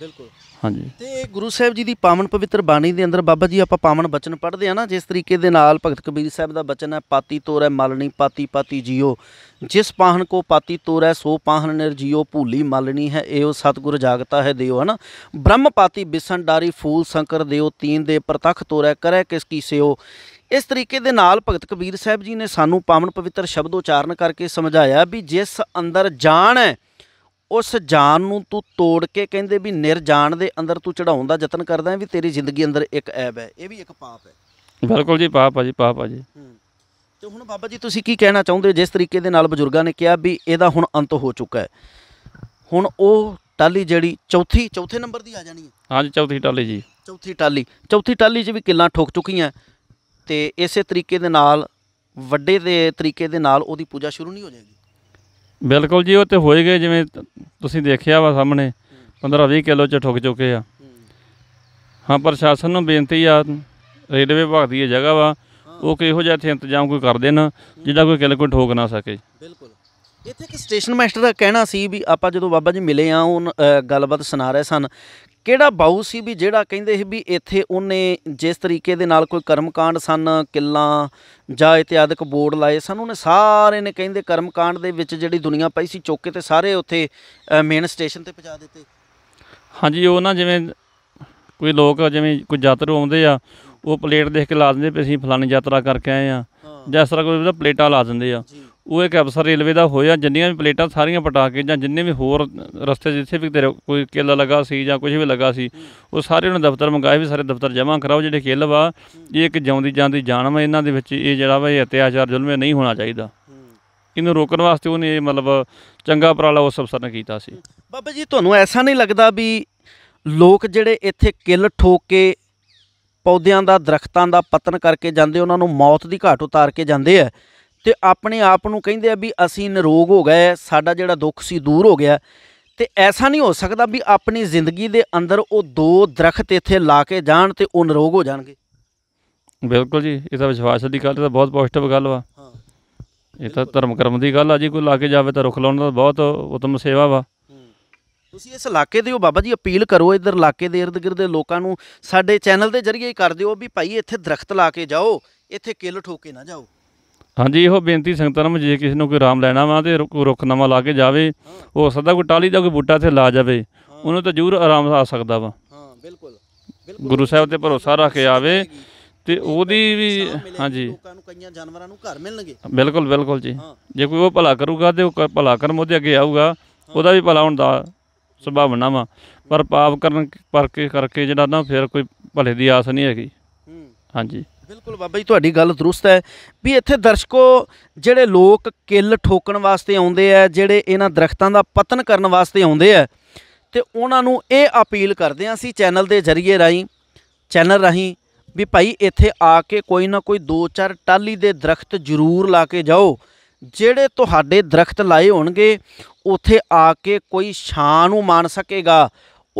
Speaker 2: ਬਿਲਕੁਲ ਹਾਂਜੀ ਤੇ
Speaker 1: ਗੁਰੂ ਸਾਹਿਬ ਜੀ ਦੀ ਪਾਵਨ ਪਵਿੱਤਰ ਬਾਣੀ ਦੇ ਅੰਦਰ ਬਾਬਾ ਜੀ ਆਪਾਂ ਪਾਵਨ ਬਚਨ ਪੜ੍ਹਦੇ ਆ ਨਾ ਜਿਸ ਤਰੀਕੇ ਦੇ ਨਾਲ ਭਗਤ ਕਬੀਰ ਸਾਹਿਬ ਦਾ ਬਚਨ ਹੈ ਪਾਤੀ ਤੋਰੈ ਮਲਣੀ ਪਾਤੀ ਪਾਤੀ ਜੀਓ ਜਿਸ ਪਾਹਨ ਕੋ ਪਾਤੀ ਤੋਰੈ ਸੋ ਪਾਹਨ ਨਿਰਜੀਓ ਭੂਲੀ ਮਲਣੀ ਹੈ ਉਹ ਸਤਗੁਰ ਜਾਗਤਾ ਹੈ ਦਿਓ ਹਨਾ ਬ੍ਰਹਮ ਪਾਤੀ ਬਿਸਨ ਡਾਰੀ ਫੂਲ ਸੰਕਰ ਦਿਓ ਤੀਨ ਦੇ ਪ੍ਰਤਖ ਤੋਰੈ ਕਰੈ ਕਿਸ ਕੀ ਸਿਓ ਇਸ ਤਰੀਕੇ ਦੇ ਨਾਲ ਭਗਤ ਕਬੀਰ ਸਾਹਿਬ ਜੀ ਨੇ ਸਾਨੂੰ ਪਾਵਨ ਪਵਿੱਤਰ ਸ਼ਬਦ ਉਚਾਰਨ ਕਰਕੇ ਸਮਝਾਇਆ ਵੀ ਜਿਸ ਅੰਦਰ ਜਾਣ ਹੈ ਉਸ ਜਾਨ ਨੂੰ ਤੂੰ ਤੋੜ ਕੇ ਕਹਿੰਦੇ ਵੀ ਨਿਰਜਾਨ ਦੇ ਅੰਦਰ ਤੂੰ ਚੜਾਉਣ ਦਾ ਯਤਨ ਕਰਦਾ ਹੈ ਵੀ ਤੇਰੀ ਜ਼ਿੰਦਗੀ ਅੰਦਰ ਇੱਕ ਐਬ ਹੈ ਇਹ ਵੀ ਇੱਕ ਪਾਪ ਹੈ
Speaker 2: ਬਿਲਕੁਲ ਜੀ ਪਾਪ ਆ ਜੀ ਪਾਪ ਆ ਜੀ
Speaker 1: ਤੇ ਹੁਣ ਬਾਬਾ ਜੀ ਤੁਸੀਂ ਕੀ ਕਹਿਣਾ ਚਾਹੁੰਦੇ ਜਿਸ ਤਰੀਕੇ ਦੇ ਨਾਲ ਬਜ਼ੁਰਗਾਂ ਨੇ ਕਿਹਾ ਵੀ ਇਹਦਾ ਹੁਣ ਅੰਤ ਹੋ ਚੁੱਕਾ ਹੈ ਹੁਣ ਉਹ ਟਾਲੀ ਜਿਹੜੀ ਚੌਥੀ ਚੌਥੇ ਨੰਬਰ ਦੀ ਆ ਜਾਣੀ ਹੈ
Speaker 2: ਹਾਂਜੀ ਚੌਥੀ ਟਾਲੀ ਜੀ
Speaker 1: ਚੌਥੀ ਟਾਲੀ ਚੌਥੀ ਟਾਲੀ 'ਚ ਵੀ ਕਿੱਲਾਂ ਠੋਕ ਚੁੱਕੀਆਂ ਤੇ ਇਸੇ ਤਰੀਕੇ ਦੇ ਨਾਲ ਵੱਡੇ ਦੇ ਤਰੀਕੇ ਦੇ ਨਾਲ ਉਹਦੀ ਪੂਜਾ ਸ਼ੁਰੂ ਨਹੀਂ ਹੋ ਜਾਏਗੀ
Speaker 2: ਬਿਲਕੁਲ ਜੀ ਉਹ ਤੇ ਹੋਏ ਗਏ ਜਿਵੇਂ ਤੁਸੀਂ ਦੇਖਿਆ ਵਾ ਸਾਹਮਣੇ 15-20 ਕਿਲੋ ਚ ਠੁਕ ਚੁੱਕੇ ਆ ਹਾਂ ਪ੍ਰਸ਼ਾਸਨ ਨੂੰ ਬੇਨਤੀ ਆ ਰੇਲਵੇ ਵਿਭਾਗ ਦੀ ਇਹ ਜਗ੍ਹਾ ਵਾ ਉਹ ਕਿ ਇਹੋ ਜਿਹਾ ਇੱਥੇ ਇੰਤਜ਼ਾਮ ਕੋਈ ਕਰ ਦੇਣ ਜਿਹੜਾ ਕੋਈ ਕਿਲ ਕੋਈ ਠੋਕ ਨਾ ਸਕੇ ਬਿਲਕੁਲ ਇੱਥੇ ਇੱਕ
Speaker 1: ਸਟੇਸ਼ਨ ਮਾਸਟਰ ਦਾ ਕਹਿਣਾ ਸੀ ਵੀ ਆਪਾਂ ਜਦੋਂ ਬਾਬਾ ਜੀ ਮਿਲੇ ਆ ਉਹ ਗੱਲਬਾਤ ਸੁਣਾ ਰਹੇ ਸਨ ਕਿਹੜਾ ਬਾਉ ਸੀ ਵੀ ਜਿਹੜਾ ਕਹਿੰਦੇ ਸੀ ਵੀ ਇੱਥੇ ਉਹਨੇ ਜਿਸ ਤਰੀਕੇ ਦੇ ਨਾਲ ਕੋਈ ਕਰਮਕਾਂਡ ਸਨ ਕਿੱਲਾ ਜਾਂ ਇਤਿਆਦਿਕ ਬੋਰਡ ਲਾਏ ਸਨ ਉਹਨੇ ਸਾਰੇ ਨੇ ਕਹਿੰਦੇ ਕਰਮਕਾਂਡ ਦੇ ਵਿੱਚ ਜਿਹੜੀ ਦੁਨੀਆ ਪਈ ਸੀ ਚੋਕੇ ਤੇ ਸਾਰੇ ਉੱਥੇ ਮੇਨ ਸਟੇਸ਼ਨ ਤੇ ਪਹੁੰਚਾ ਦਿੱਤੇ
Speaker 2: ਹਾਂਜੀ ਉਹ ਨਾ ਜਿਵੇਂ ਕੋਈ ਲੋਕ ਜਿਵੇਂ ਕੋਈ ਯਾਤਰੂ ਆਉਂਦੇ ਆ ਉਹ ਪਲੇਟ ਦੇਖ ਕੇ ਲਾ ਦਿੰਦੇ ਵੀ ਅਸੀਂ ਫਲਾਣੀ ਯਾਤਰਾ ਕਰਕੇ ਆਏ ਆ ਜਾਂ ਇਸ ਤਰ੍ਹਾਂ ਕੋਈ ਪਲੇਟਾ ਲਾ ਦਿੰਦੇ ਆ ਉਹ ਇੱਕ ਅਫਸਰ ਰੇਲਵੇ ਦਾ ਹੋਇਆ ਜਿੰਨੀਆਂ ਵੀ ਪਲੇਟਾਂ ਸਾਰੀਆਂ ਪਟਾ ਕੇ ਜਾਂ ਜਿੰਨੇ ਵੀ ਹੋਰ ਰਸਤੇ ਜਿੱਥੇ ਵੀ ਤੇਰੇ ਕੋਈ ਕੇਲਾ ਲਗਾ ਸੀ ਜਾਂ ਕੁਝ ਵੀ ਲਗਾ ਸੀ ਉਹ ਸਾਰੇ ਉਹਨਾਂ ਦਫ਼ਤਰ ਮੰਗਾਏ ਵੀ ਸਾਰੇ ਦਫ਼ਤਰ ਜਮ੍ਹਾਂ ਕਰਾਓ ਜਿਹੜੇ ਕਿੱਲ ਵਾ ਇਹ ਇੱਕ ਜਿਉਂਦੀ ਜਾਂਦੀ ਜਾਨ ਵਾ ਇਹਨਾਂ ਦੇ ਵਿੱਚ ਇਹ ਜਿਹੜਾ ਵਾ ਇਹ ਅਤਿਆਚਾਰ ਜ਼ੁਲਮ ਨਹੀਂ ਹੋਣਾ ਚਾਹੀਦਾ ਇਹਨੂੰ ਰੋਕਣ ਵਾਸਤੇ ਉਹਨੇ ਇਹ ਮਤਲਬ ਚੰਗਾ ਪਰਾਲਾ ਉਸ ਅਫਸਰ ਨੇ ਕੀਤਾ ਸੀ
Speaker 1: ਬਾਬਾ ਜੀ ਤੁਹਾਨੂੰ ਐਸਾ ਨਹੀਂ ਲੱਗਦਾ ਵੀ ਲੋਕ ਜਿਹੜੇ ਇੱਥੇ ਕਿੱਲ ਠੋਕ ਕੇ ਪੌਦਿਆਂ ਦਾ ਦਰਖਤਾਂ ਦਾ ਪਤਨ ਕਰਕੇ ਜਾਂਦੇ ਉਹਨਾਂ ਨੂੰ ਮੌਤ ਦੀ ਘਾਟ ਉਤਾਰ ਕੇ ਜਾਂਦੇ ਆ ਤੇ ਆਪਣੇ ਆਪ ਨੂੰ ਕਹਿੰਦੇ ਆ ਵੀ ਅਸੀਂ ਨਿਰੋਗ ਹੋ ਗਏ ਸਾਡਾ ਜਿਹੜਾ ਦੁੱਖ ਸੀ ਦੂਰ ਹੋ ਗਿਆ ਤੇ ਐਸਾ ਨਹੀਂ ਹੋ ਸਕਦਾ ਵੀ ਆਪਣੀ ਜ਼ਿੰਦਗੀ ਦੇ ਅੰਦਰ ਉਹ ਦੋ ਦਰਖਤ ਇੱਥੇ ਲਾ ਕੇ ਜਾਣ ਤੇ ਉਹ ਨਿਰੋਗ ਹੋ ਜਾਣਗੇ
Speaker 2: ਬਿਲਕੁਲ ਜੀ ਇਹ ਤਾਂ ਵਿਸ਼ਵਾਸ ਦੀ ਗੱਲ ਤਾਂ ਬਹੁਤ ਪੋਜ਼ਿਟਿਵ ਗੱਲ ਵਾ ਹਾਂ ਇਹ ਤਾਂ ਧਰਮ ਕਰਮ ਦੀ ਗੱਲ ਆ ਜੀ ਕੋਈ ਲਾ ਕੇ ਜਾਵੇ ਤਾਂ ਰੁੱਖ ਲਾਉਣਾ ਤਾਂ ਬਹੁਤ ਉਤਮ ਸੇਵਾ ਵਾ
Speaker 1: ਤੁਸੀਂ ਇਸ ਇਲਾਕੇ ਦੇ ਹੋ ਬਾਬਾ ਜੀ ਅਪੀਲ ਕਰੋ ਇਧਰ ਇਲਾਕੇ ਦੇ ird ਦੇ ਲੋਕਾਂ ਨੂੰ ਸਾਡੇ ਚੈਨਲ ਦੇ ਜ਼ਰੀਏ ਹੀ ਕਰ ਦਿਓ ਵੀ ਭਾਈ ਇੱਥੇ ਦਰਖਤ ਲਾ ਕੇ ਜਾਓ ਇੱਥੇ ਕਿੱਲ ਠੋਕੇ ਨਾ ਜਾਓ
Speaker 2: ਹਾਂਜੀ ਇਹੋ ਬੇਨਤੀ ਸੰਗਤਾਂ ਨੂੰ ਜੇ ਕਿਸੇ ਨੂੰ ਕੋਈ ਰਾਮ ਲੈਣਾ ਵਾ ਤੇ ਕੋਈ ਰੁੱਖ ਨਵਾਂ ਲਾ ਕੇ ਜਾਵੇ ਹੋ ਸਕਦਾ ਕੋਈ ਟਾਲੀ ਦਾ ਕੋਈ ਬੂਟਾ ਇੱਥੇ ਲਾ ਜਾਵੇ ਉਹਨੂੰ ਤਾਂ ਜ਼ਰੂਰ ਆਰਾਮ ਆ ਸਕਦਾ ਵਾ ਹਾਂ ਬਿਲਕੁਲ ਗੁਰੂ ਸਾਹਿਬ ਤੇ ਭਰੋਸਾ ਰੱਖ ਕੇ ਆਵੇ ਤੇ ਉਹਦੀ ਵੀ ਹਾਂਜੀ ਲੋਕਾਂ ਨੂੰ ਕਈਆਂ ਜਾਨਵਰਾਂ ਨੂੰ ਘਰ ਮਿਲਣਗੇ ਬਿਲਕੁਲ ਬਿਲਕੁਲ ਜੀ ਜੇ ਕੋਈ ਉਹ ਭਲਾ ਕਰੂਗਾ ਤੇ ਉਹ ਭਲਾ ਕਰਮ ਉਹਦੇ ਅੱਗੇ ਆਊਗਾ ਉਹਦਾ ਵੀ ਭਲਾ ਹੋਣ ਦਾ ਸੁਭਾਵਨਾ ਵਾ ਪਰ ਪਾਪ ਕਰਨ ਕਰਕੇ ਕਰਕੇ ਜਿਹੜਾ ਨਾ ਫਿਰ ਕੋਈ ਭਲੇ ਦੀ ਆਸ ਨਹੀਂ ਹੈਗੀ ਹਾਂਜੀ ਬਿਲਕੁਲ ਬਾਬਾ ਜੀ ਤੁਹਾਡੀ ਗੱਲ
Speaker 1: ਦਰੁਸਤ ਹੈ ਵੀ ਇੱਥੇ ਦਰਸ਼ਕੋ ਜਿਹੜੇ ਲੋਕ ਕਿੱਲ ਠੋਕਣ ਵਾਸਤੇ ਆਉਂਦੇ ਆ ਜਿਹੜੇ ਇਹਨਾਂ ਦਰਖਤਾਂ ਦਾ ਪਤਨ ਕਰਨ ਵਾਸਤੇ ਆਉਂਦੇ ਆ ਤੇ ਉਹਨਾਂ ਨੂੰ ਇਹ ਅਪੀਲ ਕਰਦੇ ਆ ਸੀ ਚੈਨਲ ਦੇ ਜ਼ਰੀਏ ਰਾਹੀਂ ਚੈਨਲ ਰਾਹੀਂ ਵੀ ਭਾਈ ਇੱਥੇ ਆ ਕੇ ਕੋਈ ਨਾ ਕੋਈ 2-4 ਟਾਲੀ ਦੇ ਦਰਖਤ ਜ਼ਰੂਰ ਲਾ ਕੇ ਜਾਓ ਜਿਹੜੇ ਤੁਹਾਡੇ ਦਰਖਤ ਲਾਏ ਹੋਣਗੇ ਉਥੇ ਆ ਕੇ ਕੋਈ ਛਾਂ ਨੂੰ ਮਾਣ ਸਕੇਗਾ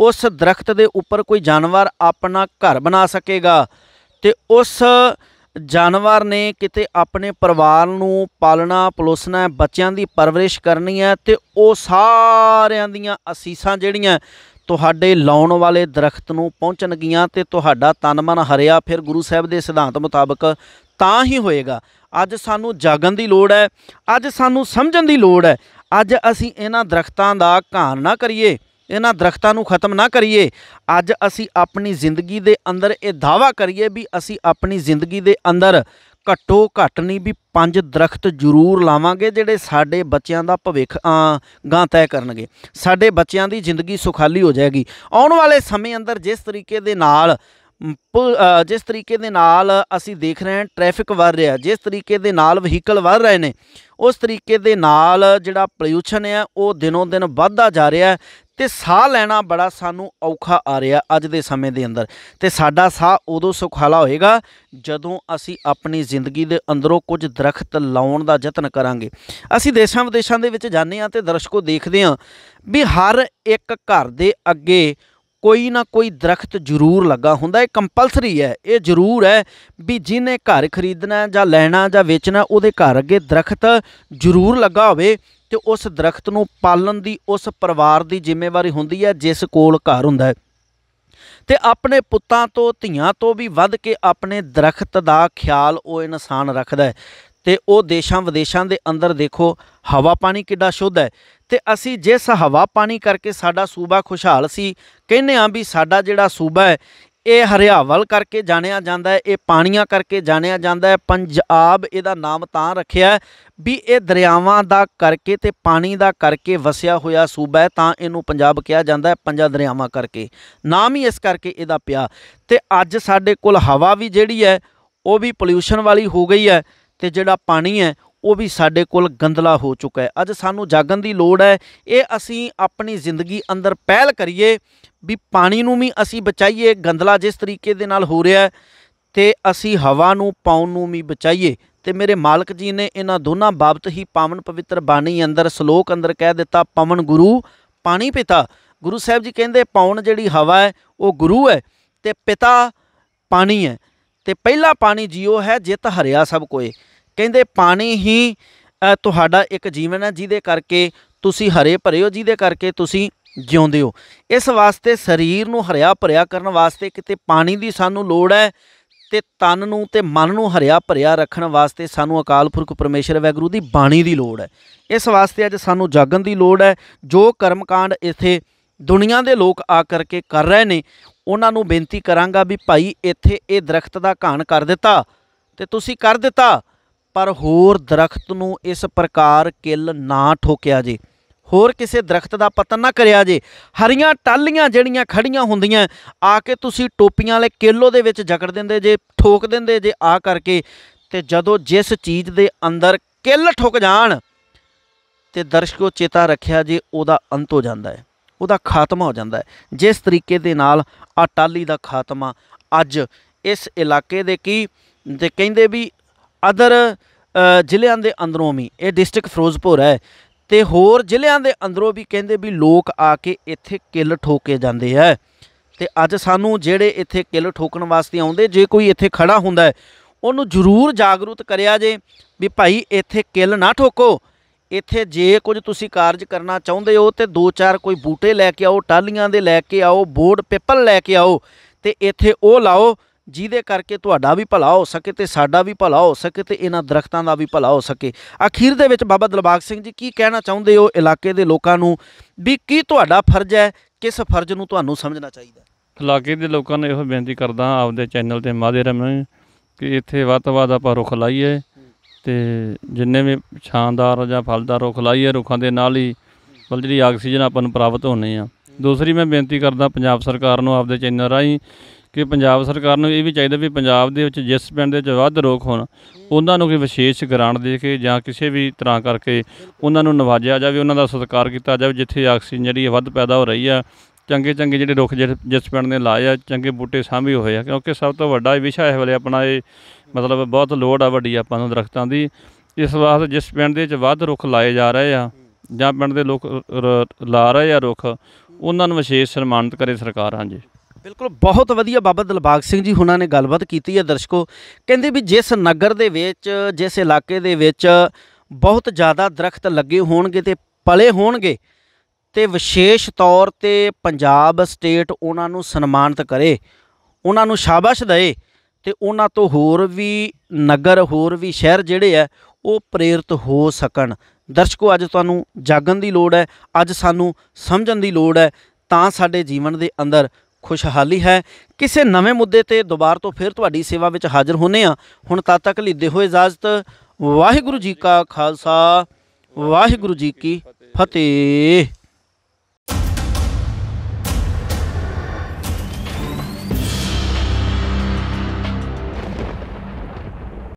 Speaker 1: ਉਸ ਦਰਖਤ ਦੇ ਉੱਪਰ ਕੋਈ ਜਾਨਵਰ ਆਪਣਾ ਘਰ ਬਣਾ ਸਕੇਗਾ ਤੇ ਉਸ ਜਾਨਵਰ ਨੇ ਕਿਤੇ ਆਪਣੇ ਪਰਿਵਾਰ ਨੂੰ ਪਾਲਣਾ ਪਲੋਸਣਾ ਬੱਚਿਆਂ ਦੀ ਪਰਵਰਿਸ਼ ਕਰਨੀ ਹੈ ਤੇ ਉਹ ਸਾਰਿਆਂ ਦੀਆਂ ਅਸੀਸਾਂ ਜਿਹੜੀਆਂ ਤੁਹਾਡੇ ਲਾਉਣ ਵਾਲੇ ਦਰਖਤ ਨੂੰ ਪਹੁੰਚਣਗੀਆਂ ਤੇ ਤੁਹਾਡਾ ਤਨ ਮਨ ਹਰਿਆ ਫਿਰ ਗੁਰੂ ਸਾਹਿਬ ਦੇ ਸਿਧਾਂਤ ਮੁਤਾਬਕ ਤਾਂ ਹੀ ਹੋਏਗਾ ਅੱਜ ਸਾਨੂੰ ਜਾਗਣ ਦੀ ਲੋੜ ਹੈ ਅੱਜ ਸਾਨੂੰ ਸਮਝਣ ਦੀ ਲੋੜ ਹੈ ਅੱਜ ਅਸੀਂ ਇਹਨਾਂ ਦਰਖਤਾਂ ਦਾ ਘਾਣ ਨਾ ਕਰੀਏ ਇਹਨਾਂ ਦਰਖਤਾਂ ਨੂੰ ਖਤਮ ਨਾ ਕਰੀਏ ਅੱਜ ਅਸੀਂ ਆਪਣੀ ਜ਼ਿੰਦਗੀ ਦੇ ਅੰਦਰ ਇਹ ਦਾਵਾ ਕਰੀਏ ਵੀ ਅਸੀਂ ਆਪਣੀ ਜ਼ਿੰਦਗੀ ਦੇ ਅੰਦਰ ਘੱਟੋ ਘੱਟ ਨਹੀਂ ਵੀ ਪੰਜ ਦਰਖਤ ਜ਼ਰੂਰ ਲਾਵਾਂਗੇ ਜਿਹੜੇ ਸਾਡੇ ਬੱਚਿਆਂ ਦਾ ਭਵਿੱਖ ਗਾਂ ਤੈ ਕਰਨਗੇ ਸਾਡੇ ਬੱਚਿਆਂ ਦੀ ਜ਼ਿੰਦਗੀ ਸੁਖਾਲੀ ਹੋ ਜਾਏਗੀ ਆਉਣ ਵਾਲੇ ਸਮੇਂ ਅੰਦਰ ਜਿਸ ਤਰੀਕੇ ਦੇ ਨਾਲ ਜਿਸ ਤਰੀਕੇ ਦੇ ਨਾਲ ਅਸੀਂ ਦੇਖ ਰਹੇ ਹਾਂ ਟ੍ਰੈਫਿਕ ਵੱਧ ਰਿਹਾ ਜਿਸ ਤਰੀਕੇ ਦੇ ਨਾਲ ਵਹੀਕਲ ਵੱਧ ਰਹੇ ਨੇ ਉਸ ਤਰੀਕੇ ਦੇ ਨਾਲ ਜਿਹੜਾ ਪੋਲੂਸ਼ਨ ਹੈ ਉਹ ਦਿਨੋਂ ਦਿਨ ਵੱਧਦਾ ਜਾ ਰਿਹਾ ਹੈ ਤੇ ਸਾਹ ਲੈਣਾ ਬੜਾ ਸਾਨੂੰ ਔਖਾ ਆ ਰਿਹਾ ਅੱਜ ਦੇ ਸਮੇਂ ਦੇ ਅੰਦਰ ਤੇ ਸਾਡਾ ਸਾਹ ਉਦੋਂ ਸੁਖਾਲਾ ਹੋਏਗਾ ਜਦੋਂ ਅਸੀਂ ਆਪਣੀ ਜ਼ਿੰਦਗੀ ਦੇ ਅੰਦਰੋਂ ਕੁਝ ਦਰਖਤ ਲਾਉਣ ਦਾ ਯਤਨ ਕਰਾਂਗੇ ਅਸੀਂ ਦੇਸ਼ਾਂ ਵਿਦੇਸ਼ਾਂ ਦੇ ਵਿੱਚ ਜਾਂਦੇ ਹਾਂ ਤੇ ਦਰਸ਼ਕੋ ਦੇਖਦੇ ਹਾਂ ਵੀ ਹਰ ਇੱਕ ਘਰ ਦੇ ਅੱਗੇ ਕੋਈ ਨਾ ਕੋਈ ਦਰਖਤ ਜ਼ਰੂਰ ਲੱਗਾ ਹੁੰਦਾ ਇਹ ਕੰਪਲਸਰੀ ਹੈ ਇਹ ਜ਼ਰੂਰ ਹੈ ਵੀ ਜਿਨੇ ਘਰ ਖਰੀਦਣਾ ਜਾਂ ਲੈਣਾ ਜਾਂ ਵੇਚਣਾ ਉਹਦੇ ਘਰ ਅੱਗੇ ਦਰਖਤ ਜ਼ਰੂਰ ਲੱਗਾ ਹੋਵੇ ਤੇ ਉਸ ਦਰਖਤ ਨੂੰ ਪਾਲਣ ਦੀ ਉਸ ਪਰਿਵਾਰ ਦੀ ਜ਼ਿੰਮੇਵਾਰੀ ਹੁੰਦੀ ਹੈ ਜਿਸ ਕੋਲ ਘਰ ਹੁੰਦਾ ਹੈ ਤੇ ਆਪਣੇ ਪੁੱਤਾਂ ਤੋਂ ਧੀਆਂ ਤੋਂ ਵੀ ਵੱਧ ਕੇ ਆਪਣੇ ਦਰਖਤ ਦਾ ਖਿਆਲ ਉਹ ਇਨਸਾਨ ਰੱਖਦਾ ਹੈ ਤੇ ਉਹ ਦੇਸ਼ਾਂ ਵਿਦੇਸ਼ਾਂ ਦੇ ਅੰਦਰ ਦੇਖੋ ਹਵਾ ਪਾਣੀ ਕਿੱਡਾ ਸ਼ੁੱਧ ਹੈ ਤੇ ਅਸੀਂ ਜਿਸ ਹਵਾ ਪਾਣੀ ਕਰਕੇ ਸਾਡਾ ਸੂਬਾ ਖੁਸ਼ਹਾਲ ਸੀ ਕਹਿੰਨੇ ਆਂ ਵੀ ਸਾਡਾ ਜਿਹੜਾ ਸੂਬਾ ਹੈ ਇਹ ਹਰਿਆਵਲ ਕਰਕੇ ਜਾਣਿਆ ਜਾਂਦਾ ਹੈ ਇਹ ਪਾਣੀਆਂ ਕਰਕੇ ਜਾਣਿਆ ਜਾਂਦਾ ਹੈ ਪੰਜਾਬ ਇਹਦਾ ਨਾਮ ਤਾਂ ਰੱਖਿਆ ਵੀ ਇਹ ਦਰਿਆਵਾਂ ਦਾ ਕਰਕੇ ਤੇ ਪਾਣੀ ਦਾ ਕਰਕੇ ਵਸਿਆ ਹੋਇਆ ਸੂਬਾ ਹੈ ਤਾਂ ਇਹਨੂੰ ਪੰਜਾਬ ਕਿਹਾ ਜਾਂਦਾ ਹੈ ਪੰਜਾਂ ਦਰਿਆਵਾਂ ਕਰਕੇ ਨਾਮ ਹੀ ਇਸ ਕਰਕੇ ਇਹਦਾ ਪਿਆ ਤੇ ਅੱਜ ਸਾਡੇ ਕੋਲ ਹਵਾ ਵੀ ਜਿਹੜੀ ਹੈ ਉਹ ਵੀ ਪੋਲੂਸ਼ਨ ਵਾਲੀ ਹੋ ਗਈ ਹੈ ਤੇ ਜਿਹੜਾ ਪਾਣੀ ਹੈ ਉਹ ਵੀ ਸਾਡੇ ਕੋਲ ਗੰਦਲਾ ਹੋ ਚੁੱਕਾ ਹੈ ਅੱਜ ਸਾਨੂੰ ਜਾਗਣ ਦੀ ਲੋੜ ਹੈ ਇਹ ਅਸੀਂ ਆਪਣੀ ਜ਼ਿੰਦਗੀ ਅੰਦਰ ਪਹਿਲ ਕਰੀਏ ਵੀ ਪਾਣੀ ਨੂੰ ਵੀ ਅਸੀਂ ਬਚਾਈਏ ਗੰਦਲਾ ਜਿਸ ਤਰੀਕੇ ਦੇ ਨਾਲ ਹੋ ਰਿਹਾ ਤੇ ਅਸੀਂ ਹਵਾ ਨੂੰ ਪਾਉਣ ਨੂੰ ਵੀ ਬਚਾਈਏ ਤੇ ਮੇਰੇ ਮਾਲਕ ਜੀ ਨੇ ਇਹਨਾਂ ਦੋਨਾਂ ਬਾਬਤ ਹੀ ਪਾਵਨ ਪਵਿੱਤਰ ਬਾਣੀ ਅੰਦਰ ਸ਼ਲੋਕ ਅੰਦਰ ਕਹਿ ਦਿੱਤਾ ਪਵਨ ਗੁਰੂ ਪਾਣੀ ਪਿਤਾ ਗੁਰੂ ਸਾਹਿਬ ਜੀ ਕਹਿੰਦੇ ਪਾਉਣ ਜਿਹੜੀ ਹਵਾ ਹੈ ਉਹ ਗੁਰੂ ਹੈ ਤੇ ਪਿਤਾ ਪਾਣੀ ਹੈ ਤੇ ਪਹਿਲਾ ਪਾਣੀ ਜਿਉ ਹੈ ਜਿਤ ਹਰਿਆ ਸਭ ਕੋਏ ਕਹਿੰਦੇ ਪਾਣੀ ਹੀ ਤੁਹਾਡਾ ਇੱਕ ਜੀਵਨ ਹੈ ਜਿਹਦੇ ਕਰਕੇ ਤੁਸੀਂ ਹਰੇ ਭਰੇ ਹੋ ਜਿਹਦੇ ਕਰਕੇ ਤੁਸੀਂ ਜਿਉਂਦੇ ਹੋ ਇਸ ਵਾਸਤੇ ਸਰੀਰ ਨੂੰ ਹਰਿਆ ਭਰਿਆ ਕਰਨ ਵਾਸਤੇ ਕਿਤੇ ਪਾਣੀ ਦੀ ਸਾਨੂੰ ਲੋੜ ਹੈ ਤੇ ਤਨ ਨੂੰ ਤੇ ਮਨ ਨੂੰ ਹਰਿਆ ਭਰਿਆ ਰੱਖਣ ਵਾਸਤੇ ਸਾਨੂੰ ਅਕਾਲ ਪੁਰਖ ਪਰਮੇਸ਼ਰ ਵੈਗਰੂ ਦੀ ਬਾਣੀ ਦੀ ਲੋੜ ਹੈ ਇਸ ਵਾਸਤੇ ਅੱਜ ਸਾਨੂੰ ਜਾਗਣ ਦੀ ਲੋੜ ਹੈ ਜੋ ਕਰਮਕਾਂਡ ਇੱਥੇ ਦੁਨੀਆ ਦੇ ਲੋਕ ਆ ਕਰਕੇ ਕਰ ਰਹੇ ਨੇ ਉਹਨਾਂ ਨੂੰ ਬੇਨਤੀ ਕਰਾਂਗਾ ਵੀ ਭਾਈ ਇੱਥੇ ਇਹ ਦਰਖਤ ਦਾ ਘਾਣ ਕਰ ਦਿੱਤਾ ਤੇ ਤੁਸੀਂ ਕਰ ਦਿੱਤਾ ਪਰ ਹੋਰ ਦਰਖਤ ਨੂੰ ਇਸ ਪ੍ਰਕਾਰ ਕਿੱਲ ਨਾ ਠੋਕਿਆ ਜੇ ਹੋਰ ਕਿਸੇ ਦਰਖਤ ਦਾ ਪਤਨ ਨਾ ਕਰਿਆ ਜੇ ਹਰੀਆਂ ਟਾਲੀਆਂ ਜਿਹੜੀਆਂ ਖੜੀਆਂ ਹੁੰਦੀਆਂ ਆ ਕੇ ਤੁਸੀਂ ਟੋਪੀਆਂ ਵਾਲੇ ਕਿਲੋ ਦੇ ਵਿੱਚ ਜਕੜ ਦਿੰਦੇ ਜੇ ਠੋਕ ਦਿੰਦੇ ਜੇ ਆ ਕਰਕੇ ਤੇ ਜਦੋਂ ਜਿਸ ਚੀਜ਼ ਦੇ ਅੰਦਰ ਕਿੱਲ ਠੁਕ ਜਾਣ ਤੇ ਦਰਸ਼ਕੋ ਚੇਤਾ ਰੱਖਿਆ ਜੇ ਉਹਦਾ ਅੰਤ ਹੋ ਜਾਂਦਾ ਹੈ ਉਹਦਾ ਖਾਤਮਾ ਹੋ ਜਾਂਦਾ ਹੈ ਜਿਸ ਤਰੀਕੇ ਦੇ ਨਾਲ ਆ ਟਾਲੀ ਦਾ ਖਾਤਮਾ ਅੱਜ ਇਸ ਇਲਾਕੇ ਦੇ ਕੀ ਤੇ ਕਹਿੰਦੇ ਵੀ ਅਦਰ ਜ਼ਿਲ੍ਹਿਆਂ ਦੇ ਅੰਦਰੋਂ ਵੀ ਇਹ ਡਿਸਟ੍ਰਿਕਟ ਫਿਰੋਜ਼ਪੁਰ ਹੈ ਤੇ ਹੋਰ ਜ਼ਿਲ੍ਹਿਆਂ ਦੇ ਅੰਦਰੋਂ ਵੀ ਕਹਿੰਦੇ ਵੀ ਲੋਕ ਆ ਕੇ ਇੱਥੇ ਕਿੱਲ ਠੋਕੇ ਜਾਂਦੇ ਆ ਤੇ ਅੱਜ ਸਾਨੂੰ ਜਿਹੜੇ ਇੱਥੇ ਕਿੱਲ ਠੋਕਣ ਵਾਸਤੇ ਆਉਂਦੇ ਜੇ ਕੋਈ ਇੱਥੇ ਖੜਾ ਹੁੰਦਾ ਹੈ ਉਹਨੂੰ ਜ਼ਰੂਰ ਜਾਗਰੂਕ ਕਰਿਆ ਜੇ ਵੀ ਭਾਈ ਇੱਥੇ ਕਿੱਲ ਨਾ ਠੋਕੋ ਇੱਥੇ ਜੇ ਕੁਝ ਤੁਸੀਂ ਕਾਰਜ ਕਰਨਾ ਚਾਹੁੰਦੇ ਹੋ ਤੇ ਦੋ ਚਾਰ ਕੋਈ ਬੂਟੇ ਲੈ ਕੇ ਆਓ ਟਾਲੀਆਂ ਦੇ ਲੈ ਕੇ ਆਓ ਬੋਰਡ ਪੇਪਰ ਲੈ ਕੇ ਆਓ ਤੇ ਇੱਥੇ ਉਹ ਲਾਓ ਜਿਹਦੇ ਕਰਕੇ ਤੁਹਾਡਾ ਵੀ ਭਲਾ ਹੋ ਸਕੇ ਤੇ ਸਾਡਾ ਵੀ ਭਲਾ ਹੋ ਸਕੇ ਤੇ ਇਹਨਾਂ ਦਰਖਤਾਂ ਦਾ ਵੀ ਭਲਾ ਹੋ ਸਕੇ ਅਖੀਰ ਦੇ ਵਿੱਚ ਬਾਬਾ ਦਲਬਾਗ ਸਿੰਘ ਜੀ ਕੀ ਕਹਿਣਾ ਚਾਹੁੰਦੇ ਹੋ ਇਲਾਕੇ ਦੇ ਲੋਕਾਂ ਨੂੰ ਵੀ ਕੀ ਤੁਹਾਡਾ ਫਰਜ਼ ਹੈ ਕਿਸ ਫਰਜ਼ ਨੂੰ ਤੁਹਾਨੂੰ ਸਮਝਣਾ ਚਾਹੀਦਾ
Speaker 2: ਇਲਾਕੇ ਦੇ ਲੋਕਾਂ ਨੂੰ ਇਹੋ ਬੇਨਤੀ ਕਰਦਾ ਆਪਦੇ ਚੈਨਲ ਤੇ ਮਾਦੇ ਰਮਨ ਕਿ ਇੱਥੇ ਵੱਧ ਆਪਾਂ ਰੁੱਖ ਲਾਈਏ ਤੇ ਜਿੰਨੇ ਵੀ ਛਾਂਦਾਰ ਜਾਂ ਫਲਦਾਰ ਰੁੱਖ ਲਾਈਏ ਰੁੱਖਾਂ ਦੇ ਨਾਲ ਹੀ ਬਲ ਜਿਹੜੀ ਆਕਸੀਜਨ ਆਪਾਂ ਨੂੰ ਪ੍ਰਾਪਤ ਹੋਣੀ ਆ ਦੂਸਰੀ ਮੈਂ ਬੇਨਤੀ ਕਰਦਾ ਪੰਜਾਬ ਸਰਕਾਰ ਨੂੰ ਆਪਦੇ ਚੈਨਲ ਰਾਹੀਂ ਕਿ ਪੰਜਾਬ ਸਰਕਾਰ ਨੂੰ ਇਹ ਵੀ ਚਾਹੀਦਾ ਵੀ ਪੰਜਾਬ ਦੇ ਵਿੱਚ ਜਿਸ ਪਿੰਡ ਦੇ ਵਿੱਚ ਵੱਧ ਰੋਗ ਹੋਣ ਉਹਨਾਂ ਨੂੰ ਕੋਈ ਵਿਸ਼ੇਸ਼ ਗ੍ਰਾਂਟ ਦੇ ਕੇ ਜਾਂ ਕਿਸੇ ਵੀ ਤਰ੍ਹਾਂ ਕਰਕੇ ਉਹਨਾਂ ਨੂੰ ਨਵਾਜਿਆ ਜਾਵੇ ਉਹਨਾਂ ਦਾ ਸਤਿਕਾਰ ਕੀਤਾ ਜਾਵੇ ਜਿੱਥੇ ਆਕਸੀਜਨ ਜਿਹੜੀ ਵੱਧ ਪੈਦਾ ਹੋ ਰਹੀ ਆ ਚੰਗੇ ਚੰਗੇ ਜਿਹੜੇ ਰੁੱਖ ਜਿਸ ਪਿੰਡ ਨੇ ਲਾਏ ਆ ਚੰਗੇ ਬੂਟੇ ਸਾਂਭੇ ਹੋਏ ਆ ਕਿਉਂਕਿ ਸਭ ਤੋਂ ਵੱਡਾ ਵਿਸ਼ਾ ਇਹ ਵਾਲੇ ਆਪਣਾ ਇਹ ਮਤਲਬ ਬਹੁਤ ਲੋੜ ਆ ਵੱਡੀ ਆਪਾਂ ਨੂੰ ਦਰਖਤਾਂ ਦੀ ਇਸ ਵਾਸਤੇ ਜਿਸ ਪਿੰਡ ਦੇ ਵਿੱਚ ਵੱਧ ਰੁੱਖ ਲਾਏ ਜਾ ਰਹੇ ਆ ਜਾਂ ਪਿੰਡ ਦੇ ਲੋਕ ਲਾ ਰਹੇ ਆ ਰੁੱਖ ਉਹਨਾਂ ਨੂੰ ਵਿਸ਼ੇਸ਼ ਸਨਮਾਨਿਤ ਕਰੇ ਸਰਕਾਰ ਹਾਂਜੀ
Speaker 1: ਬਿਲਕੁਲ ਬਹੁਤ ਵਧੀਆ ਬਾਬਾ ਦਲਬਾਗ ਸਿੰਘ ਜੀ ਹੁਣਾਂ ਨੇ ਗੱਲਬਾਤ ਕੀਤੀ ਹੈ ਦਰਸ਼ਕੋ ਕਹਿੰਦੇ ਵੀ ਜਿਸ ਨਗਰ ਦੇ ਵਿੱਚ ਜਿਸ ਇਲਾਕੇ ਦੇ ਵਿੱਚ ਬਹੁਤ ਜ਼ਿਆਦਾ ਦਰਖਤ ਲੱਗੇ ਹੋਣਗੇ ਤੇ ਪਲੇ ਹੋਣਗੇ ਤੇ ਵਿਸ਼ੇਸ਼ ਤੌਰ ਤੇ ਪੰਜਾਬ ਸਟੇਟ ਉਹਨਾਂ ਨੂੰ ਸਨਮਾਨਿਤ ਕਰੇ ਉਹਨਾਂ ਨੂੰ ਸ਼ਾਬਾਸ਼ ਦੇ ਤੇ ਉਹਨਾਂ ਤੋਂ ਹੋਰ ਵੀ ਨਗਰ ਹੋਰ ਵੀ ਸ਼ਹਿਰ ਜਿਹੜੇ ਆ ਉਹ ਪ੍ਰੇਰਿਤ ਹੋ ਸਕਣ ਦਰਸ਼ਕੋ ਅੱਜ ਤੁਹਾਨੂੰ ਜਾਗਣ ਦੀ ਲੋੜ ਹੈ ਅੱਜ ਸਾਨੂੰ ਸਮਝਣ ਦੀ ਲੋੜ ਹੈ ਤਾਂ ਸਾਡੇ ਜੀਵਨ ਦੇ ਅੰਦਰ ਖੁਸ਼ਹਾਲੀ ਹੈ ਕਿਸੇ ਨਵੇਂ ਮੁੱਦੇ ਤੇ ਦੁਬਾਰ ਤੋਂ ਫਿਰ ਤੁਹਾਡੀ ਸੇਵਾ ਵਿੱਚ ਹਾਜ਼ਰ ਹੋਨੇ ਆ ਹੁਣ ਤਦ ਤੱਕ ਲਈ ਦੇਹੋ ਇਜਾਜ਼ਤ ਵਾਹਿਗੁਰੂ ਜੀ ਕਾ ਖਾਲਸਾ ਵਾਹਿਗੁਰੂ ਜੀ ਕੀ
Speaker 2: ਫਤਿਹ